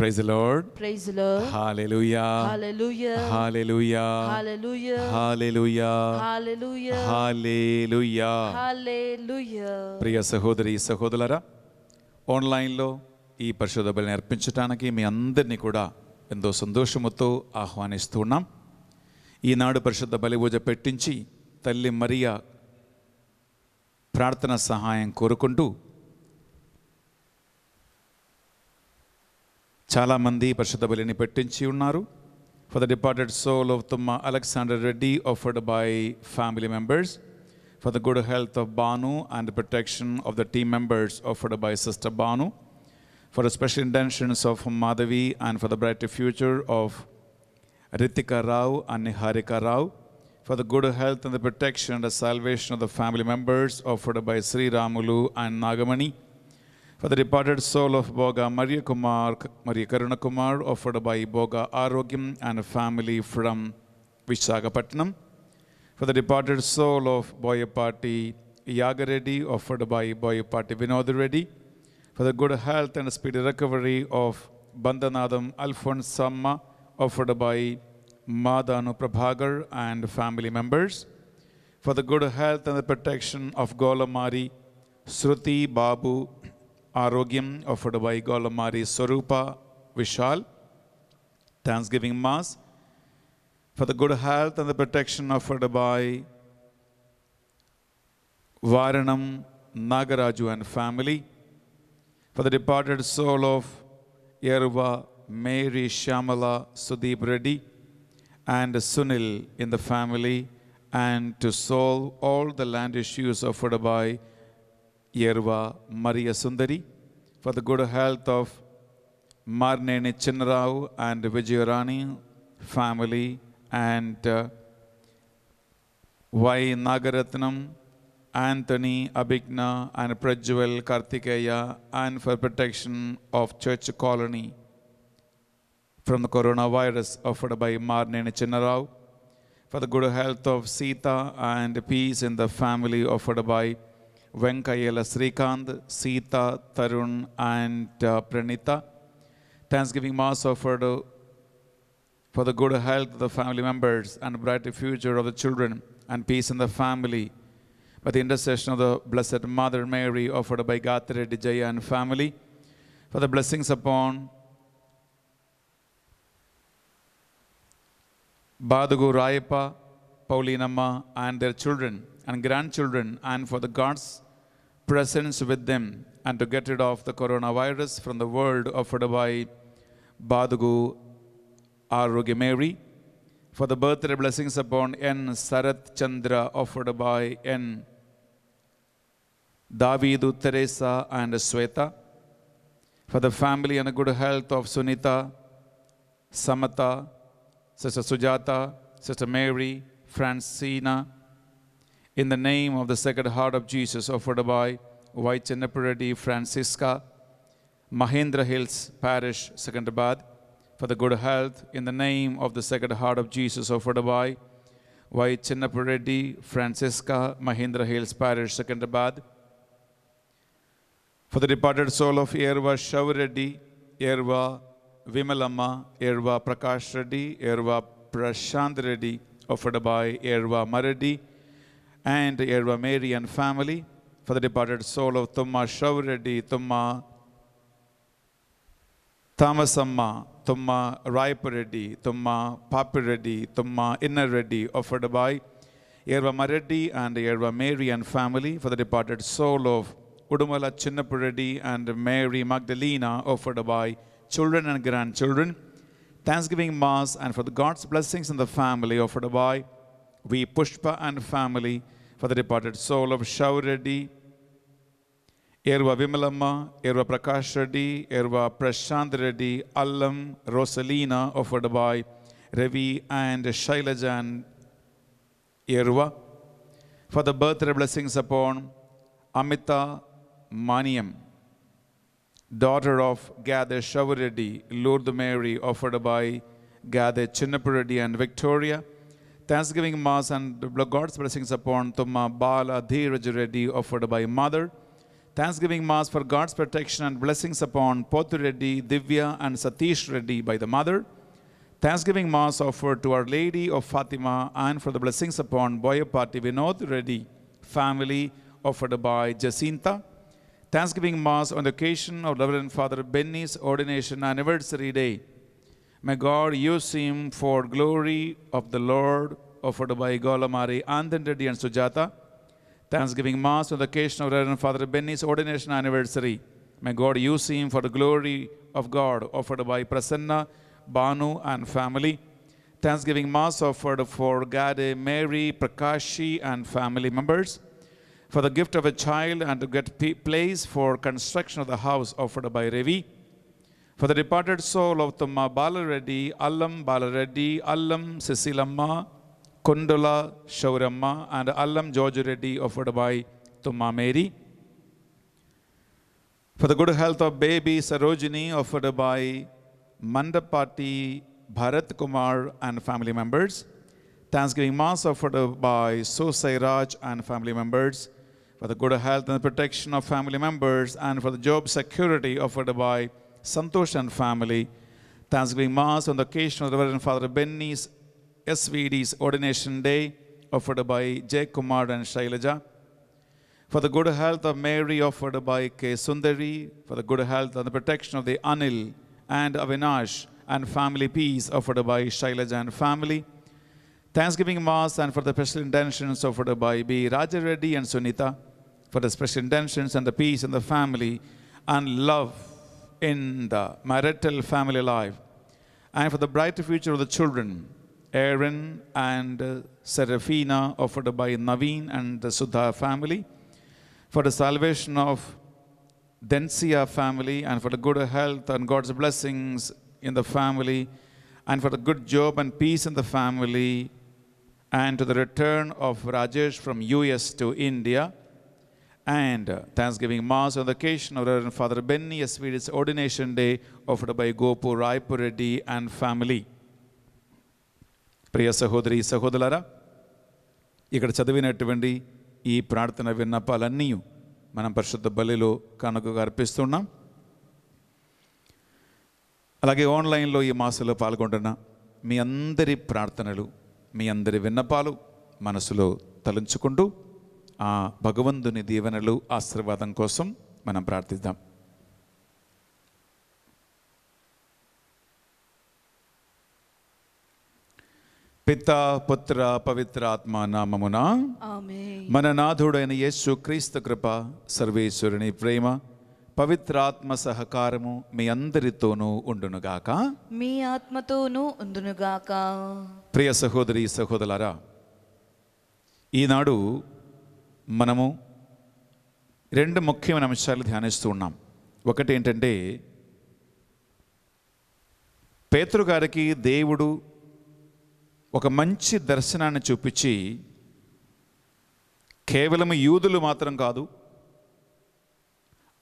Praise lord praise lord హల్లెలూయా హల్లెలూయా హల్లెలూయా హల్లెలూయా హల్లెలూయా హల్లెలూయా హల్లెలూయా హల్లెలూయా ప్రియ సహోదరి సహోదరులారా ఆన్లైన్ లో ఈ పరిశోధ బలిని అర్పించడానికి మీ అందరినీ కూడా ఎంతో సంతోషముతో ఆహ్వానిస్తున్నాం ఈనాడు పరిశుద్ధ బలి పూజ పెట్టించి తల్లి మరియా ప్రార్థన సహాయం కోరుకుంటూ చాలామంది పరిశుద్ధ బలిని పెట్టించి ఉన్నారు for the departed soul of Thumma Alexander Reddy offered by family members for the good health of Banu and protection of the team members offered by sister Banu for the special intentions of Madhavi and for the bright future of Ritika Rao and Niharika Rao for the good health and the protection and the salvation of the family members offered by Sri Ramulu and Nagamani. For the departed soul of Boga Maria Kumar, Maria Karunakumar, offered by Boga Arogyam and family from Vishagapatnam. For the departed soul of Boyapati Yagaredi, offered by Boyapati Party Reddy. For the good health and speedy recovery of Bandhanadam Alphonse Samma, offered by Madhanu Prabhagar and family members. For the good health and the protection of Golamari, Sruti Babu, Arogyam offered by Golamari Sarupa Vishal, Thanksgiving Mass, for the good health and the protection offered by Varanam Nagaraju and family, for the departed soul of Yerva Mary Shamala Sudeep Reddy and Sunil in the family, and to solve all the land issues offered by Yerva Maria Sundari, for the good health of Marne Chinnarao and Vijayarani family and uh, Y. Nagaratnam, Anthony, Abigna and Prajwal Kartikeya and for protection of church colony from the coronavirus offered by Marne Chinnarao, for the good health of Sita and peace in the family offered by Venkayela Srikanth, Sita, Tarun, and uh, Pranita. Thanksgiving Mass offered uh, for the good health of the family members and brighter future of the children and peace in the family. By the intercession of the Blessed Mother Mary, offered by Gathre, Dijaya, and family, for the blessings upon Badugu Rayappa, Paulinamma, and their children, and grandchildren and for the God's presence with them and to get rid of the coronavirus from the world offered by Badugu Arugimeri for the birthday blessings upon N. Sarath Chandra offered by N. Davidu Teresa and Sweta for the family and good health of Sunita, Samatha, Sister Sujata, Sister Mary, Francina, in the name of the Sacred Heart of Jesus offered by White Francisca, Mahindra Hills Parish, Secunderabad, for the good health in the name of the Sacred Heart of Jesus offered by White Francisca, Mahindra Hills Parish, Secunderabad, for the departed soul of Irva Shavareddy, Irva Vimalamma, Yerva Prakash Reddy, Yerva Prashant Reddy, offered by Yerva Mareddy, and the Yerba Marian family for the departed soul of Tumma Shavredi, Tumma Thamasamma, Tumma Raipareddy, Tumma Papireddy, Tumma Innareddy offered by Yerva Mareddy and family for the departed soul of Udumala Chinnapareddy and Mary Magdalena offered by children and grandchildren. Thanksgiving Mass and for the God's blessings in the family offered by we Pushpa and family for the departed soul of Shau Irva Erva Vimalamma, Erva Prakash Reddy, Erva Prashant Reddy, Allam, Rosalina of by Ravi and Shailajan Erva for the birthday blessings upon Amita Maniam, daughter of Gade Shavaredi, Lord Mary, offered by Gade Chinnapareddy and Victoria, Thanksgiving Mass and God's blessings upon Tumma Bala Dheeraj Reddy offered by Mother. Thanksgiving Mass for God's protection and blessings upon Potu Reddy, Divya and Satish Reddy by the Mother. Thanksgiving Mass offered to Our Lady of Fatima and for the blessings upon Boyapati Vinod Reddy family offered by Jacinta. Thanksgiving Mass on the occasion of Reverend Father Benny's ordination anniversary day May God use him for glory of the Lord, offered by Golamari Andan and Sujata. Thanksgiving Mass on the occasion of Reverend Father Benny's ordination anniversary. May God use him for the glory of God, offered by Prasanna, Banu and family. Thanksgiving Mass offered for Gade, Mary, Prakashi and family members. For the gift of a child and to get place for construction of the house offered by Revi for the departed soul of Thamma Balareddy, Allam Balareddy, Allam Sisilamma, Kundala Shauramma, and Allam George Reddy offered by Thamma Mary. For the good health of baby Sarojini offered by Mandapati Bharat Kumar and family members. Thanksgiving Mass offered by Sosai Raj and family members. For the good health and protection of family members and for the job security offered by Santosh and family. Thanksgiving Mass on the occasion of Reverend Father Benny's SVD's ordination day, offered by Jay Kumar and Shailaja. For the good health of Mary, offered by K. Sundari. For the good health and the protection of the Anil and Avinash and family peace, offered by Shailaja and family. Thanksgiving Mass and for the special intentions offered by B. Rajareddy and Sunita. For the special intentions and the peace and the family and love in the marital family life and for the brighter future of the children. Aaron and uh, Seraphina offered by Naveen and the Sudha family for the salvation of Densia family and for the good health and God's blessings in the family and for the good job and peace in the family and to the return of Rajesh from US to India and uh, Thanksgiving Mass on the occasion of Reverend Father Benny SVD's ordination day offered by Gopu Raipu Reddy and family. ప్రియ సహోదరి సహోదరులారా ఇక్కడ చదివినటువంటి ఈ ప్రార్థన విన్నపాలన్నీ మనం పరిశుద్ధ బలిలో కనుకగా అర్పిస్తున్నాం అలాగే ఆన్లైన్లో ఈ మాసంలో పాల్గొంటున్న మీ అందరి ప్రార్థనలు మీ అందరి విన్నపాలు మనసులో తలంచుకుంటూ ఆ భగవంతుని దీవెనలు ఆశీర్వాదం కోసం మనం ప్రార్థిద్దాం పిత పుత్ర పవిత్ర ఆత్మ నామమున మన నాథుడైన యేసు క్రీస్తు కృప సర్వేశ్వరుని ప్రేమ పవిత్రాత్మ సహకారము మీ అందరితోనూ ఉండునుగాక మీ ఆత్మతోనూ ఉండునుగాక ప్రియ సహోదరి సహోదరులారా ఈనాడు మనము రెండు ముఖ్యమైన అంశాలు ధ్యానిస్తూ ఉన్నాం ఒకటి ఏంటంటే పేతృగారికి దేవుడు ఒక మంచి దర్శనాన్ని చూపించి కేవలం యూదులు మాత్రం కాదు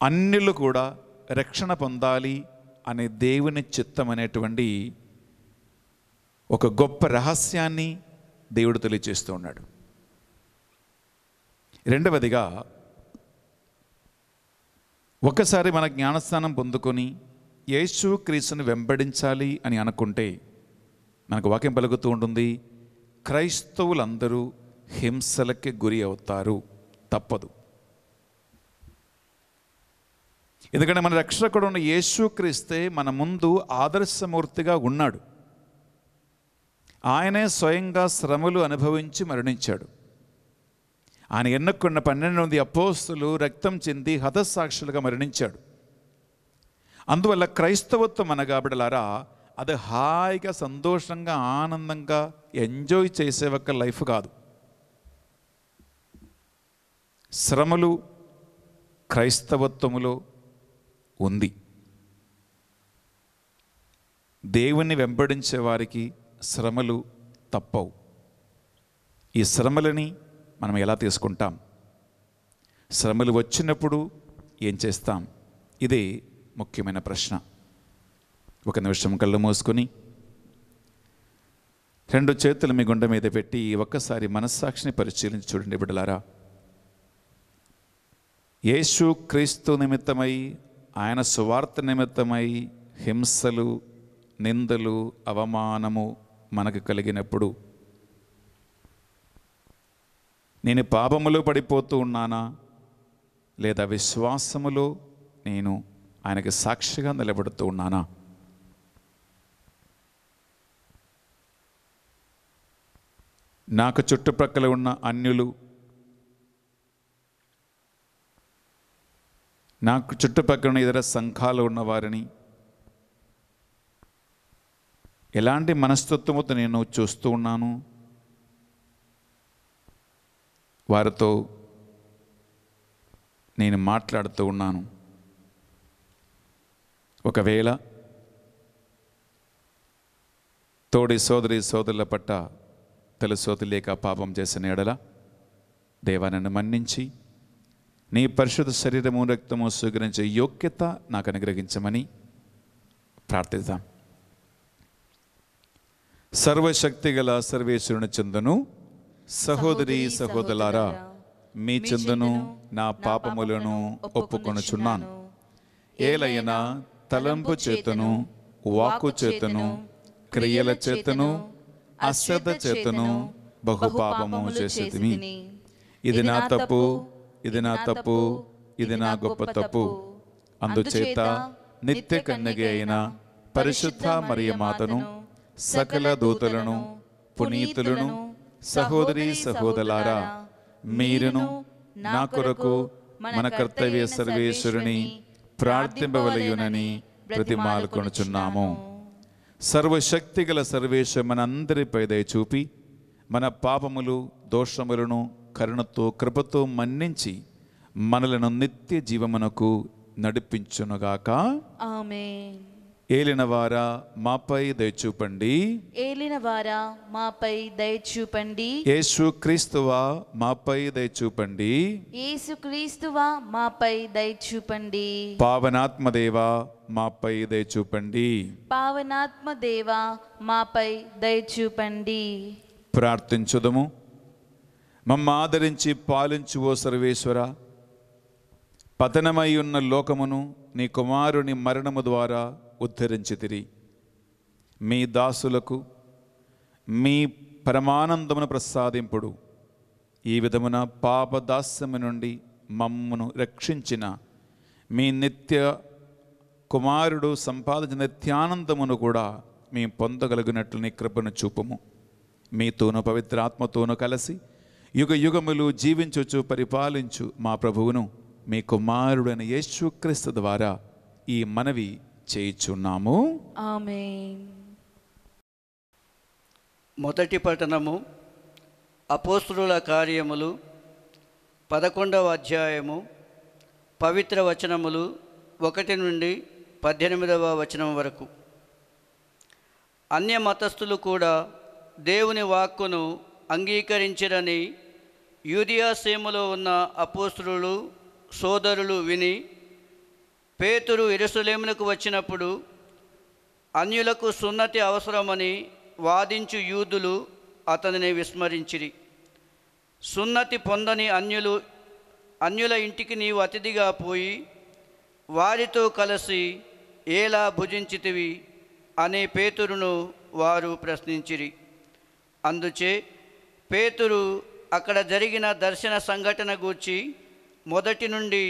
అన్నిలు కూడా రక్షణ పొందాలి అనే దేవుని చిత్తం అనేటువంటి ఒక గొప్ప రహస్యాన్ని దేవుడు తెలియజేస్తూ ఉన్నాడు రెండవదిగా ఒక్కసారి మన జ్ఞానస్థానం పొందుకొని యేసు క్రీస్తుని వెంబడించాలి అని అనుకుంటే మనకు వాక్యం పలుకుతూ ఉంటుంది క్రైస్తవులందరూ హింసలకి గురి అవుతారు తప్పదు ఎందుకంటే మన రక్షకుడు ఉన్న క్రీస్తే మన ముందు ఆదర్శమూర్తిగా ఉన్నాడు ఆయనే స్వయంగా శ్రమలు అనుభవించి మరణించాడు ఆయన ఎన్నుకున్న పన్నెండు మంది అపోస్తులు రక్తం చెంది హతసాక్షులుగా మరణించాడు అందువల్ల క్రైస్తవత్వం బిడలారా అది హాయిగా సంతోషంగా ఆనందంగా ఎంజాయ్ చేసే ఒక లైఫ్ కాదు శ్రమలు క్రైస్తవత్వములో ఉంది దేవుణ్ణి వెంబడించే వారికి శ్రమలు తప్పవు ఈ శ్రమలని మనం ఎలా తీసుకుంటాం శ్రమలు వచ్చినప్పుడు ఏం చేస్తాం ఇది ముఖ్యమైన ప్రశ్న ఒక నిమిషం కళ్ళు మూసుకొని రెండు చేతులు మీ గుండె మీద పెట్టి ఒక్కసారి మనస్సాక్షిని పరిశీలించి చూడండి బిడ్డలారా యేసు క్రీస్తు నిమిత్తమై ఆయన సువార్త నిమిత్తమై హింసలు నిందలు అవమానము మనకు కలిగినప్పుడు నేను పాపములో పడిపోతూ ఉన్నానా లేదా విశ్వాసములో నేను ఆయనకి సాక్షిగా నిలబడుతూ ఉన్నానా నాకు చుట్టుప్రక్కల ఉన్న అన్యులు నాకు చుట్టుపక్కల ఉన్న ఇతర సంఘాలు ఉన్నవారిని ఎలాంటి మనస్తత్వముతో నేను చూస్తూ ఉన్నాను వారితో నేను మాట్లాడుతూ ఉన్నాను ఒకవేళ తోడి సోదరి సోదరుల పట్ట తెలుసో లేక పాపం చేసిన ఎడల దేవా నన్ను మన్నించి నీ పరిశుద్ధ శరీరము రక్తము స్వీకరించే యోగ్యత నాకు అనుగ్రహించమని ప్రార్థిద్దాం సర్వశక్తి గల సర్వేశ్వరుని చెందును సహోదరి సహోదరులారా మీ చెందును నా పాపములను ఒప్పుకొనుచున్నాను ఏలైనా తలంపు చేతను వాకు చేతను క్రియల చేతను అశ్రద్ధ చేతను బహుపాపము చేసేది ఇది నా తప్పు ఇది నా తప్పు ఇది నా గొప్ప తప్పు అందుచేత నిత్య కన్నగి అయిన పరిశుద్ధ మరియ మాతను సకల దూతలను పునీతులను సహోదరి సహోదరారా మీరును నా కొరకు మన కర్తవ్య సర్వేశ్వరుని ప్రార్థింపవలయునని ప్రతిమాలు కొనుచున్నాము సర్వశక్తి గల సర్వేశ్వరు మనందరిపై దయచూపి చూపి మన పాపములు దోషములను కరుణతో కృపతో మన్నించి మనలను నిత్య జీవమునకు నడిపించునుగాక ఆమె ఏలినవారా మాపై దయచూపండి ఏలినవారా మాపై దయచూపండి యేసు క్రీస్తువా మాపై దయచూపండి యేసు క్రీస్తువా మాపై దయచూపండి దేవా మాపై దయచూపండి దేవా మాపై దయచూపండి ప్రార్థించుదము మమ్మ ఆదరించి పాలించు ఓ సర్వేశ్వర పతనమై ఉన్న లోకమును నీ కుమారుని మరణము ద్వారా ఉద్ధరించితిరి మీ దాసులకు మీ పరమానందమును ప్రసాదింపుడు ఈ విధమున పాపదాస్యము నుండి మమ్మను రక్షించిన మీ నిత్య కుమారుడు సంపాదించిన నిత్యానందమును కూడా మేము పొందగలిగినట్లు నీ కృపను చూపము మీతోనూ పవిత్రాత్మతోనూ కలిసి యుగ యుగములు జీవించొచ్చు పరిపాలించు మా ప్రభువును మీ కుమారుడైన యేసుక్రీస్తు ద్వారా ఈ మనవి చేయిచున్నాము మొదటి పట్టణము అపోస్తుల కార్యములు పదకొండవ అధ్యాయము పవిత్ర వచనములు ఒకటి నుండి పద్దెనిమిదవ వచనం వరకు అన్య మతస్థులు కూడా దేవుని వాక్కును అంగీకరించిరని యూదియాసీమలో ఉన్న అపోస్తులు సోదరులు విని పేతురు ఎరుసలేమునకు వచ్చినప్పుడు అన్యులకు సున్నతి అవసరమని వాదించు యూదులు అతనిని విస్మరించిరి సున్నతి పొందని అన్యులు అన్యుల ఇంటికి నీవు అతిథిగా పోయి వారితో కలిసి ఎలా భుజించితివి అనే పేతురును వారు ప్రశ్నించిరి అందుచే పేతురు అక్కడ జరిగిన దర్శన సంఘటన గూర్చి మొదటి నుండి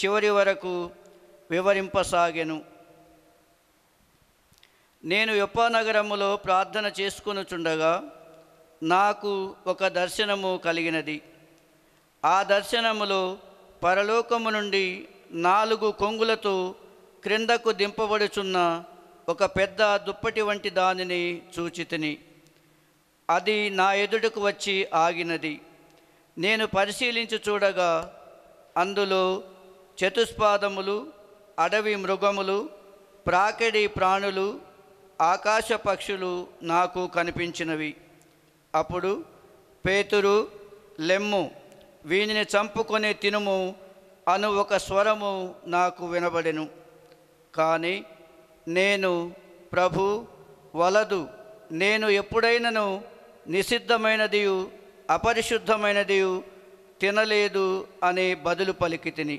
చివరి వరకు వివరింపసాగాను నేను నగరములో ప్రార్థన చేసుకొనుచుండగా నాకు ఒక దర్శనము కలిగినది ఆ దర్శనములో పరలోకము నుండి నాలుగు కొంగులతో క్రిందకు దింపబడుచున్న ఒక పెద్ద దుప్పటి వంటి దానిని చూచితిని అది నా ఎదుటకు వచ్చి ఆగినది నేను పరిశీలించి చూడగా అందులో చతుష్పాదములు అడవి మృగములు ప్రాకిడి ప్రాణులు ఆకాశ పక్షులు నాకు కనిపించినవి అప్పుడు పేతురు లెమ్ము వీనిని చంపుకొని తినుము అను ఒక స్వరము నాకు వినబడెను కానీ నేను ప్రభు వలదు నేను ఎప్పుడైనాను నిషిద్ధమైనది అపరిశుద్ధమైనది తినలేదు అనే బదులు పలికి తిని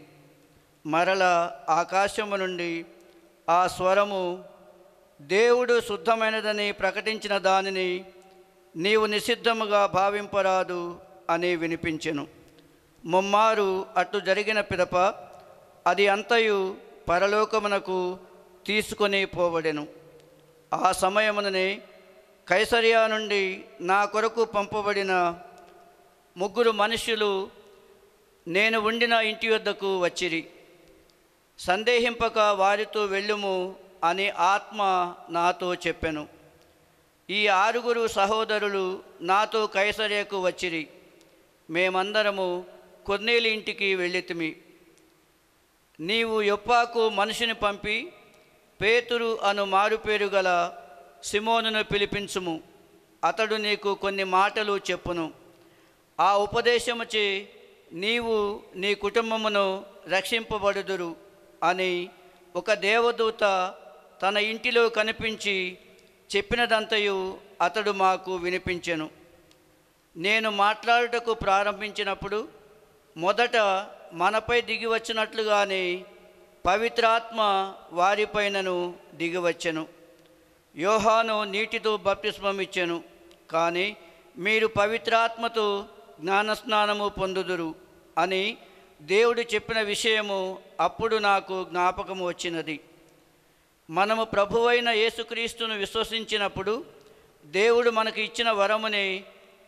మరల ఆకాశము నుండి ఆ స్వరము దేవుడు శుద్ధమైనదని ప్రకటించిన దానిని నీవు నిషిద్ధముగా భావింపరాదు అని వినిపించెను ముమ్మారు అట్టు జరిగిన పిదప అది అంతయు పరలోకమునకు తీసుకొని పోబడెను ఆ సమయముననే కైసరియా నుండి నా కొరకు పంపబడిన ముగ్గురు మనుష్యులు నేను ఉండిన ఇంటి వద్దకు వచ్చిరి సందేహింపక వారితో వెళ్ళుము అని ఆత్మ నాతో చెప్పెను ఈ ఆరుగురు సహోదరులు నాతో కైసరేకు వచ్చిరి మేమందరము కొన్నేలి ఇంటికి వెళ్ళితిమి నీవు యొప్పాకు మనిషిని పంపి పేతురు అను మారుపేరు గల సిమోనును పిలిపించుము అతడు నీకు కొన్ని మాటలు చెప్పును ఆ ఉపదేశముచే నీవు నీ కుటుంబమును రక్షింపబడుదురు అని ఒక దేవదూత తన ఇంటిలో కనిపించి చెప్పినదంతయు అతడు మాకు వినిపించెను నేను మాట్లాడుటకు ప్రారంభించినప్పుడు మొదట మనపై దిగివచ్చినట్లుగానే పవిత్రాత్మ వారిపైనను దిగివచ్చెను యోహాను నీటితో బప్తిస్మమిచ్చెను కానీ మీరు పవిత్రాత్మతో జ్ఞానస్నానము పొందుదురు అని దేవుడు చెప్పిన విషయము అప్పుడు నాకు జ్ఞాపకం వచ్చినది మనము ప్రభువైన యేసుక్రీస్తును విశ్వసించినప్పుడు దేవుడు మనకు ఇచ్చిన వరముని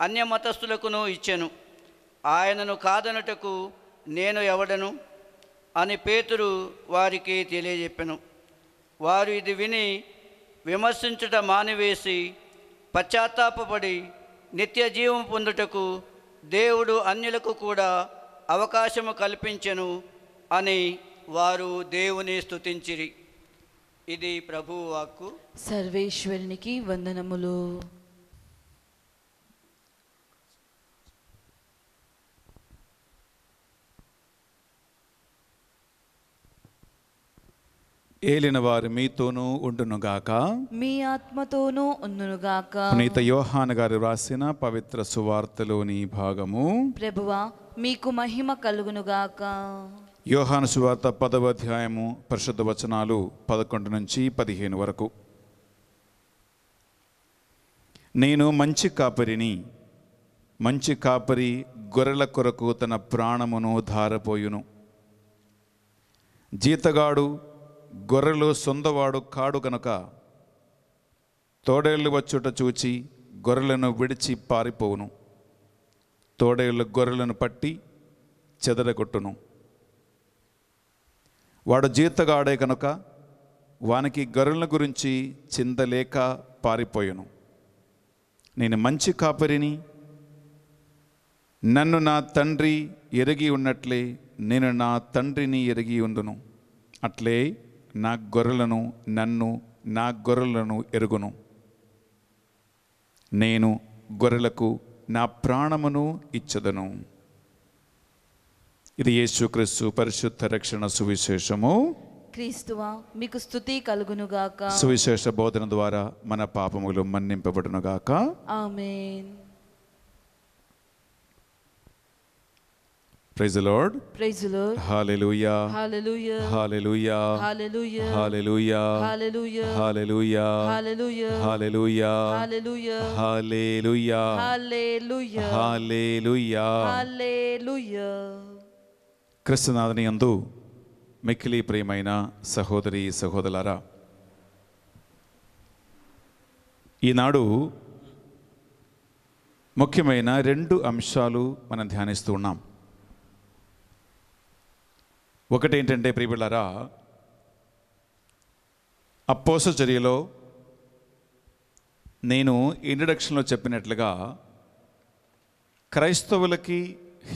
అన్య మతస్థులకును ఇచ్చెను ఆయనను కాదనటకు నేను ఎవడను అని పేతురు వారికి తెలియజెప్పెను వారు ఇది విని విమర్శించుట మానివేసి పశ్చాత్తాపడి నిత్య జీవం పొందుటకు దేవుడు అన్యులకు కూడా అవకాశము కల్పించెను అని వారు దేవుని స్థుతించిరి ఇది ప్రభువాక్కు సర్వేశ్వరునికి వందనములు ఏలిన వారు మీతోనూ ఉండునుగాక మీ ఆత్మతోనూ ఉండునుగాక పునీత యోహాన్ గారు రాసిన పవిత్ర సువార్తలోని భాగము ప్రభువా మీకు మహిమ కలుగునుగాక యోహాను సువార్త పదవ అధ్యాయము పరిశుద్ధ వచనాలు పదకొండు నుంచి పదిహేను వరకు నేను మంచి కాపరిని మంచి కాపరి గొర్రెల కొరకు తన ప్రాణమును ధారపోయును జీతగాడు గొర్రెలు సొందవాడు కాడు కనుక తోడేళ్ళు వచ్చుట చూచి గొర్రెలను విడిచి పారిపోవును తోడేళ్ళు గొర్రెలను పట్టి చెదరగొట్టును వాడు జీతగాడే కనుక వానికి గొర్రెల గురించి చిందలేక పారిపోయాను నేను మంచి కాపరిని నన్ను నా తండ్రి ఎరిగి ఉన్నట్లే నేను నా తండ్రిని ఎరిగి ఉండును అట్లే నా గొర్రెలను నన్ను నా గొర్రెలను ఎరుగును నేను గొర్రెలకు నా ప్రాణమును ఇచ్చదను ఇది యేసుక్రీస్తు పరిశుద్ధ రక్షణ సువిశేషము క్రీస్తువా మీకు స్థుతి కలుగునుగాక సువిశేష బోధన ద్వారా మన పాపములు మన్నింపబడునుగాక ఆమేన్ ప్రైజ్ లార్డ్ ప్రైజ్ లార్డ్ హల్లెలూయా హల్లెలూయా హల్లెలూయా హల్లెలూయా హల్లెలూయా హల్లెలూయా హల్లెలూయా హల్లెలూయా హల్లెలూయా హల్లెలూయా హల్లెలూయా హల్లెలూయా హల్లెలూయా క్రీస్తునాథుని యందు మిక్కిలి ప్రియమైన సహోదరి సహోదరులారా ఈనాడు ముఖ్యమైన రెండు అంశాలు మనం ధ్యానిస్తూ ఉన్నాం ఒకటేంటంటే ప్రియబిళ్ళారా అప్పోస చర్యలో నేను ఇంట్రడక్షన్లో చెప్పినట్లుగా క్రైస్తవులకి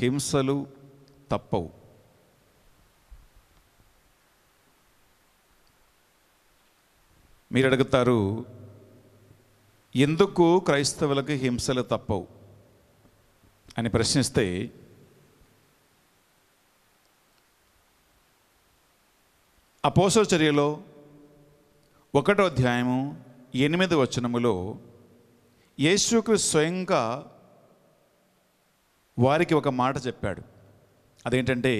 హింసలు తప్పవు మీరు అడుగుతారు ఎందుకు క్రైస్తవులకి హింసలు తప్పవు అని ప్రశ్నిస్తే అపోసో చర్యలో ఒకటో అధ్యాయము ఎనిమిది వచనములో యేసుకు స్వయంగా వారికి ఒక మాట చెప్పాడు అదేంటంటే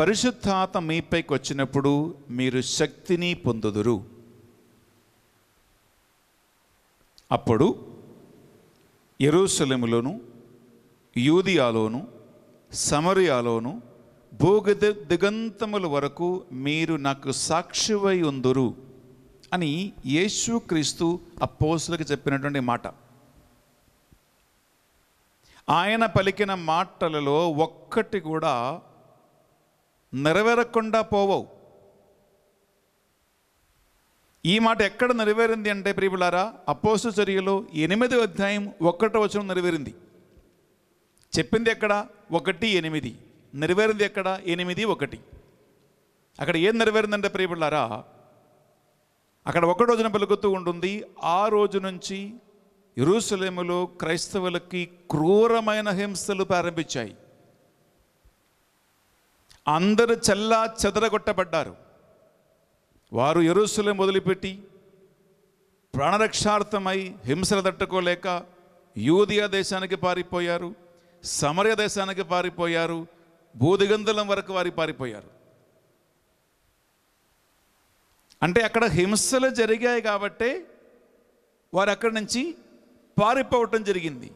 పరిశుద్ధాత మీపైకి వచ్చినప్పుడు మీరు శక్తిని పొందుదురు అప్పుడు ఎరుసలెములోను యూదియాలోను సమరియాలోను భోగ దిగంతముల వరకు మీరు నాకు సాక్షివై ఉందురు అని క్రీస్తు అపోసులకు చెప్పినటువంటి మాట ఆయన పలికిన మాటలలో ఒక్కటి కూడా నెరవేరకుండా పోవవు ఈ మాట ఎక్కడ నెరవేరింది అంటే ప్రియులారా అపోస చర్యలో ఎనిమిది అధ్యాయం ఒక్కటో వచనం నెరవేరింది చెప్పింది ఎక్కడ ఒకటి ఎనిమిది నెరవేరింది ఎక్కడ ఎనిమిది ఒకటి అక్కడ ఏం నెరవేరిందంటే ప్రియబిళ్ళారా అక్కడ ఒక రోజున పలుకుతూ ఉంటుంది ఆ రోజు నుంచి ఇరుసలేములో క్రైస్తవులకి క్రూరమైన హింసలు ప్రారంభించాయి అందరు చల్లా చెదరగొట్టబడ్డారు వారు ఎరుసలేం వదిలిపెట్టి ప్రాణరక్షార్థమై హింసలు తట్టుకోలేక యూదియా దేశానికి పారిపోయారు సమరయ దేశానికి పారిపోయారు బోధిగంధలం వరకు వారి పారిపోయారు అంటే అక్కడ హింసలు జరిగాయి కాబట్టే వారు అక్కడి నుంచి పారిపోవటం జరిగింది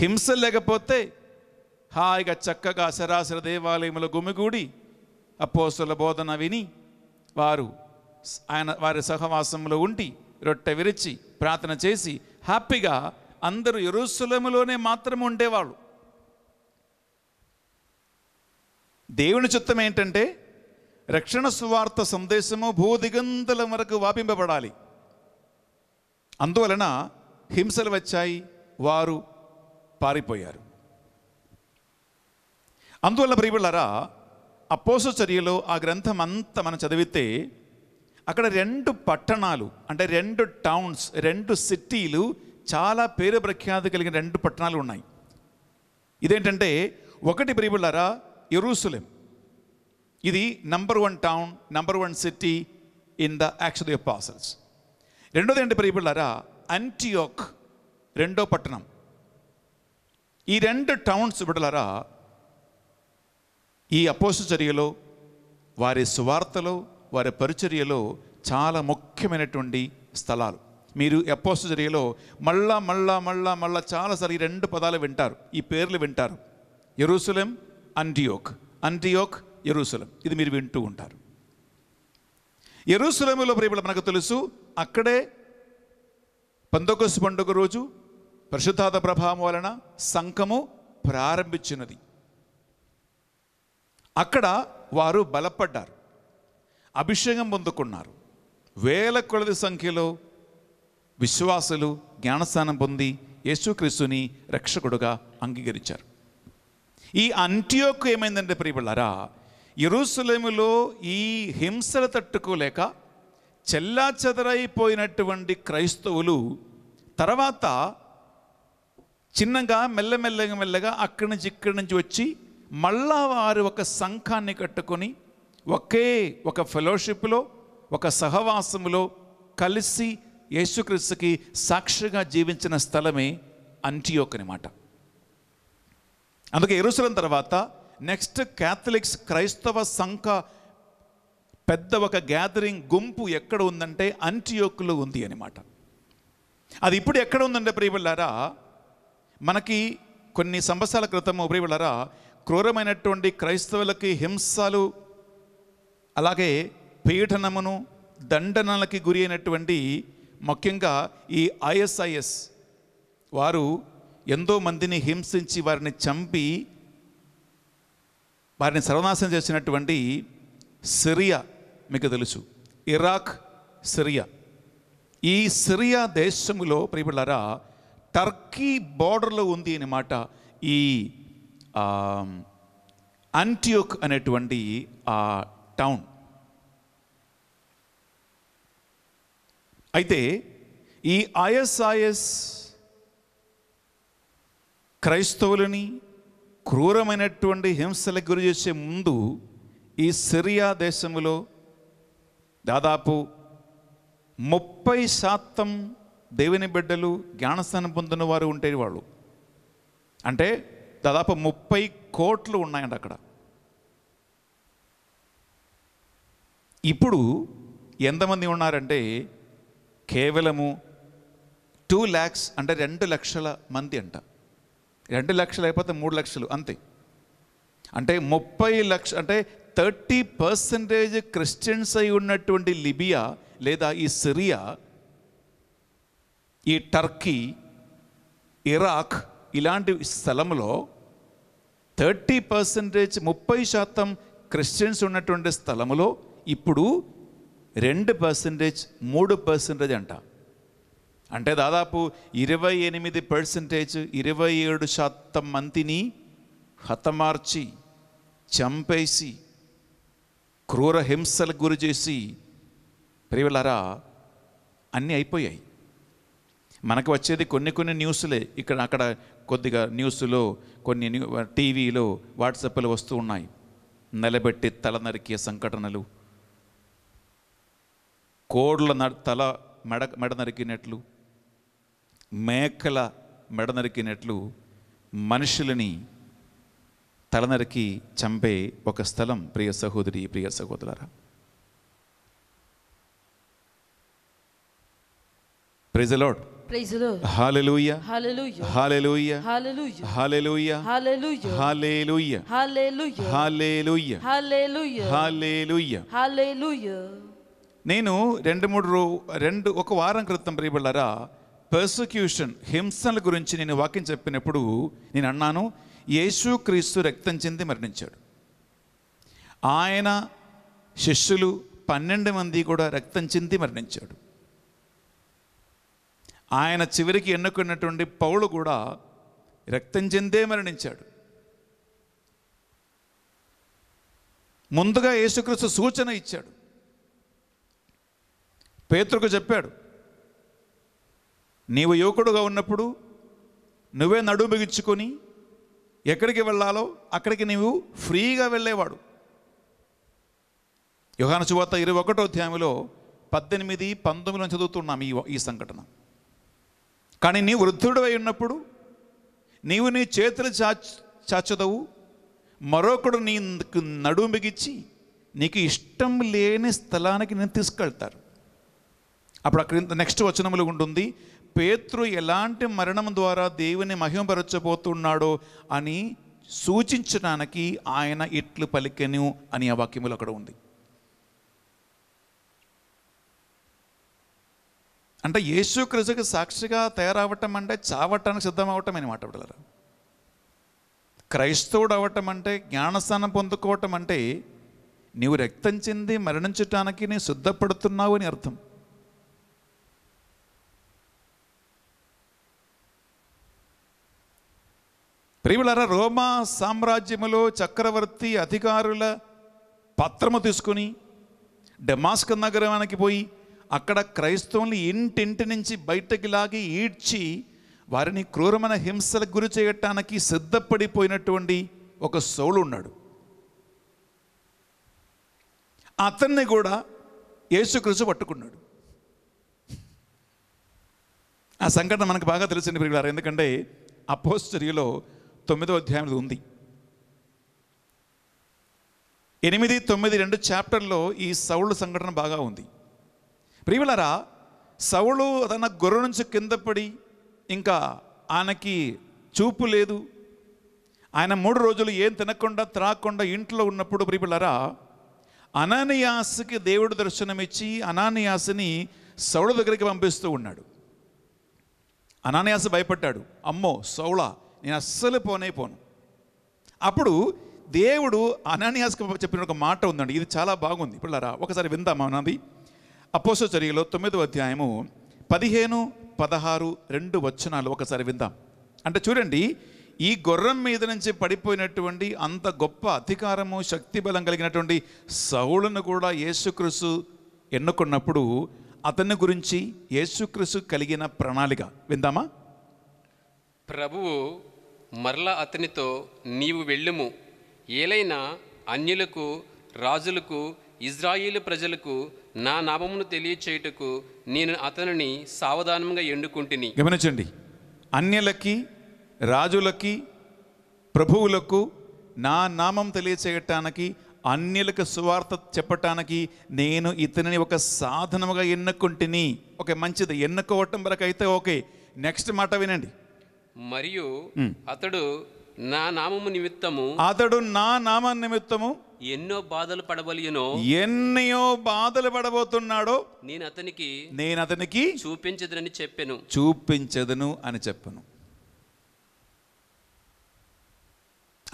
హింస లేకపోతే హాయిగా చక్కగా సరాసరి దేవాలయముల గుమిగూడి అపోసుల బోధన విని వారు ఆయన వారి సహవాసంలో ఉండి రొట్టె విరిచి ప్రార్థన చేసి హ్యాపీగా అందరూ ఎరుసలములోనే మాత్రం ఉండేవాళ్ళు దేవుని చిత్తం ఏంటంటే రక్షణ సువార్త సందేశము భూదిగంతల వరకు వాపింపబడాలి అందువలన హింసలు వచ్చాయి వారు పారిపోయారు అందువల్ల ప్రియులరా అపోస చర్యలో ఆ గ్రంథం అంతా మనం చదివితే అక్కడ రెండు పట్టణాలు అంటే రెండు టౌన్స్ రెండు సిటీలు చాలా పేరు ప్రఖ్యాతి కలిగిన రెండు పట్టణాలు ఉన్నాయి ఇదేంటంటే ఒకటి ప్రియులరా ఎరూసలేం ఇది number one town number one city in the action of apostles రెండోది ఏంటి ప్రియపిల్లారా అంటియోక్ రెండో పట్టణం ఈ రెండు టౌన్స్ బిడలరా ఈ అపోస్ట్ చర్యలో వారి సువార్తలో వారి పరిచర్యలో చాలా ముఖ్యమైనటువంటి స్థలాలు మీరు అపోసు చర్యలో మళ్ళా మళ్ళా మళ్ళా మళ్ళా చాలాసార్లు ఈ రెండు పదాలు వింటారు ఈ పేర్లు వింటారు ఎరుసలేం అంటియోక్ అంటియోక్ ఎరుసలం ఇది మీరు వింటూ ఉంటారు ఎరుసలంలో ఇప్పుడు మనకు తెలుసు అక్కడే పంతకొసు పండుగ రోజు పరిశుద్ధాత ప్రభావం వలన సంఘము ప్రారంభించినది అక్కడ వారు బలపడ్డారు అభిషేకం పొందుకున్నారు వేల కొలది సంఖ్యలో విశ్వాసులు జ్ఞానస్థానం పొంది యేసుక్రీస్తుని రక్షకుడుగా అంగీకరించారు ఈ అంత్యోకు ఏమైందంటే ప్రియబిళ్ళారా ఇరుసలేములో ఈ హింసలు తట్టుకోలేక చెల్లా చెదరైపోయినటువంటి క్రైస్తవులు తర్వాత చిన్నగా మెల్లమెల్లగా మెల్లగా అక్కడి నుంచి ఇక్కడి నుంచి వచ్చి మళ్ళా వారు ఒక సంఘాన్ని కట్టుకొని ఒకే ఒక ఫెలోషిప్లో ఒక సహవాసములో కలిసి యేసుక్రీస్తుకి సాక్షిగా జీవించిన స్థలమే అంటియోక్ అనమాట అందుకే ఎరుసలం తర్వాత నెక్స్ట్ క్యాథలిక్స్ క్రైస్తవ సంఘ పెద్ద ఒక గ్యాదరింగ్ గుంపు ఎక్కడ ఉందంటే అంటియోక్లో ఉంది అనమాట అది ఇప్పుడు ఎక్కడ ఉందంటే ప్రియబిళ్ళారా మనకి కొన్ని సంవత్సరాల క్రితము ప్రియబిళ్ళారా క్రూరమైనటువంటి క్రైస్తవులకి హింసలు అలాగే పీడనమును దండనలకి గురి అయినటువంటి ముఖ్యంగా ఈ ఐఎస్ఐఎస్ వారు ఎంతో మందిని హింసించి వారిని చంపి వారిని సర్వనాశనం చేసినటువంటి సిరియా మీకు తెలుసు ఇరాక్ సిరియా ఈ సిరియా దేశములో ప్రియబిళ్ళారా టర్కీ బార్డర్లో ఉంది అనే మాట ఈ అంటియోక్ అనేటువంటి ఆ టౌన్ అయితే ఈ ఐఎస్ఐఎస్ క్రైస్తవులని క్రూరమైనటువంటి హింసలకు గురి చేసే ముందు ఈ సిరియా దేశంలో దాదాపు ముప్పై శాతం దేవుని బిడ్డలు జ్ఞానస్థానం పొందిన వారు వాళ్ళు అంటే దాదాపు ముప్పై కోట్లు ఉన్నాయండి అక్కడ ఇప్పుడు ఎంతమంది ఉన్నారంటే కేవలము టూ ల్యాక్స్ అంటే రెండు లక్షల మంది అంట రెండు లక్షలు అయిపోతే మూడు లక్షలు అంతే అంటే ముప్పై లక్ష అంటే థర్టీ పర్సెంటేజ్ క్రిస్టియన్స్ అయి ఉన్నటువంటి లిబియా లేదా ఈ సిరియా ఈ టర్కీ ఇరాక్ ఇలాంటి స్థలంలో థర్టీ పర్సెంటేజ్ ముప్పై శాతం క్రిస్టియన్స్ ఉన్నటువంటి స్థలంలో ఇప్పుడు రెండు పర్సెంటేజ్ మూడు పర్సెంటేజ్ అంట అంటే దాదాపు ఇరవై ఎనిమిది పర్సెంటేజ్ ఇరవై ఏడు శాతం మందిని హతమార్చి చంపేసి క్రూర హింసలకు గురి చేసి ప్రియులరా అన్నీ అయిపోయాయి మనకు వచ్చేది కొన్ని కొన్ని న్యూస్లే ఇక్కడ అక్కడ కొద్దిగా న్యూస్లో కొన్ని టీవీలో వాట్సాప్లో వస్తూ ఉన్నాయి నిలబెట్టి తల నరికే సంఘటనలు కోడ్ల తల మెడ మెడ నరికినట్లు మేకల మెడ నరికినట్లు మనుషులని తలనరికి చంపే ఒక స్థలం ప్రియ సహోదరి ప్రియ సహోదరులారా ప్రైజ్ నేను రెండు మూడు రెండు ఒక వారం క్రితం ప్రియబడ్డారా పర్సిక్యూషన్ హింసల గురించి నేను వాక్యం చెప్పినప్పుడు నేను అన్నాను యేసు క్రీస్తు రక్తం చెంది మరణించాడు ఆయన శిష్యులు పన్నెండు మంది కూడా రక్తం చెంది మరణించాడు ఆయన చివరికి ఎన్నుకున్నటువంటి పౌలు కూడా రక్తం చెందే మరణించాడు ముందుగా యేసుక్రీస్తు సూచన ఇచ్చాడు పేతృకు చెప్పాడు నీవు యువకుడుగా ఉన్నప్పుడు నువ్వే నడుము బిగించుకొని ఎక్కడికి వెళ్ళాలో అక్కడికి నీవు ఫ్రీగా వెళ్ళేవాడు యుహాను శువార్త ఇరవై ఒకటో అధ్యాయంలో పద్దెనిమిది పంతొమ్మిదిలో చదువుతున్నాం ఈ ఈ సంఘటన కానీ నీ అయి ఉన్నప్పుడు నీవు నీ చేతులు చాచ్ చాచుదవు మరొకడు నీ నడుము బిగిచ్చి నీకు ఇష్టం లేని స్థలానికి నేను తీసుకెళ్తారు అప్పుడు అక్కడ నెక్స్ట్ వచనములు ఉంటుంది పేత్రు ఎలాంటి మరణం ద్వారా దేవుని మహిమపరచబోతున్నాడో అని సూచించడానికి ఆయన ఇట్లు పలికెను అని ఆ వాక్యములు అక్కడ ఉంది అంటే యేసు క్రిసుకు సాక్షిగా తయారవటం అంటే చావటానికి సిద్ధం అవటం మాట బిడ్డలరా క్రైస్తవుడు అవటం అంటే జ్ఞానస్థానం పొందుకోవటం అంటే నీవు రక్తం చెంది మరణించటానికి నీ సిద్ధపడుతున్నావు అని అర్థం ప్రియులర రోమా సామ్రాజ్యములో చక్రవర్తి అధికారుల పత్రము తీసుకుని డెమాస్క నగరానికి పోయి అక్కడ క్రైస్తవులు ఇంటింటి నుంచి బయటకి లాగి ఈడ్చి వారిని క్రూరమైన హింసలకు గురి చేయటానికి సిద్ధపడిపోయినటువంటి ఒక సోలు ఉన్నాడు అతన్ని కూడా యేసుకృషి పట్టుకున్నాడు ఆ సంఘటన మనకు బాగా తెలిసింది ప్రియులారా ఎందుకంటే అపోస్టరీలో తొమ్మిదో అధ్యాయంలో ఉంది ఎనిమిది తొమ్మిది రెండు చాప్టర్లో ఈ సౌళ్ళు సంఘటన బాగా ఉంది ప్రియులరా సౌలు తన గొర్రె నుంచి కింద పడి ఇంకా ఆయనకి చూపు లేదు ఆయన మూడు రోజులు ఏం తినకుండా త్రాకుండా ఇంట్లో ఉన్నప్పుడు ప్రియులరా అనానియాస్కి దేవుడు దర్శనమిచ్చి అనానియాస్ని సౌళ దగ్గరికి పంపిస్తూ ఉన్నాడు అనానియాస భయపడ్డాడు అమ్మో సౌళ నేను అస్సలు పోనే పోను అప్పుడు దేవుడు అనానియాస్కి చెప్పిన ఒక మాట ఉందండి ఇది చాలా బాగుంది పిల్లరా ఒకసారి విందామా నాది అపోస చర్యలో తొమ్మిదో అధ్యాయము పదిహేను పదహారు రెండు వచనాలు ఒకసారి విందాం అంటే చూడండి ఈ గుర్రం మీద నుంచి పడిపోయినటువంటి అంత గొప్ప అధికారము శక్తి బలం కలిగినటువంటి సౌలను కూడా యేసుక్రీసు ఎన్నుకున్నప్పుడు అతని గురించి యేసుక్రీసు కలిగిన ప్రణాళిక విందామా ప్రభువు మరలా అతనితో నీవు వెళ్ళుము ఏలైనా అన్యులకు రాజులకు ఇజ్రాయిలు ప్రజలకు నా నామమును తెలియచేయుటకు నేను అతనిని సావధానంగా ఎండుకుంటుని గమనించండి అన్యులకి రాజులకి ప్రభువులకు నా నామం తెలియచేయటానికి అన్యులకు సువార్త చెప్పటానికి నేను ఇతనిని ఒక సాధనముగా ఎన్నుకుంటుని ఒక మంచిది ఎన్నుకోవటం వరకు అయితే ఓకే నెక్స్ట్ మాట వినండి మరియు hmm. అతడు నా నామము నిమిత్తము అతడు నా నామ నిమిత్తము ఎన్నో బాధలు పడబలియనో ఎన్నో బాధలు పడబోతున్నాడో నేను అతనికి నేను అతనికి చూపించదని చెప్పాను చూపించదను అని చెప్పను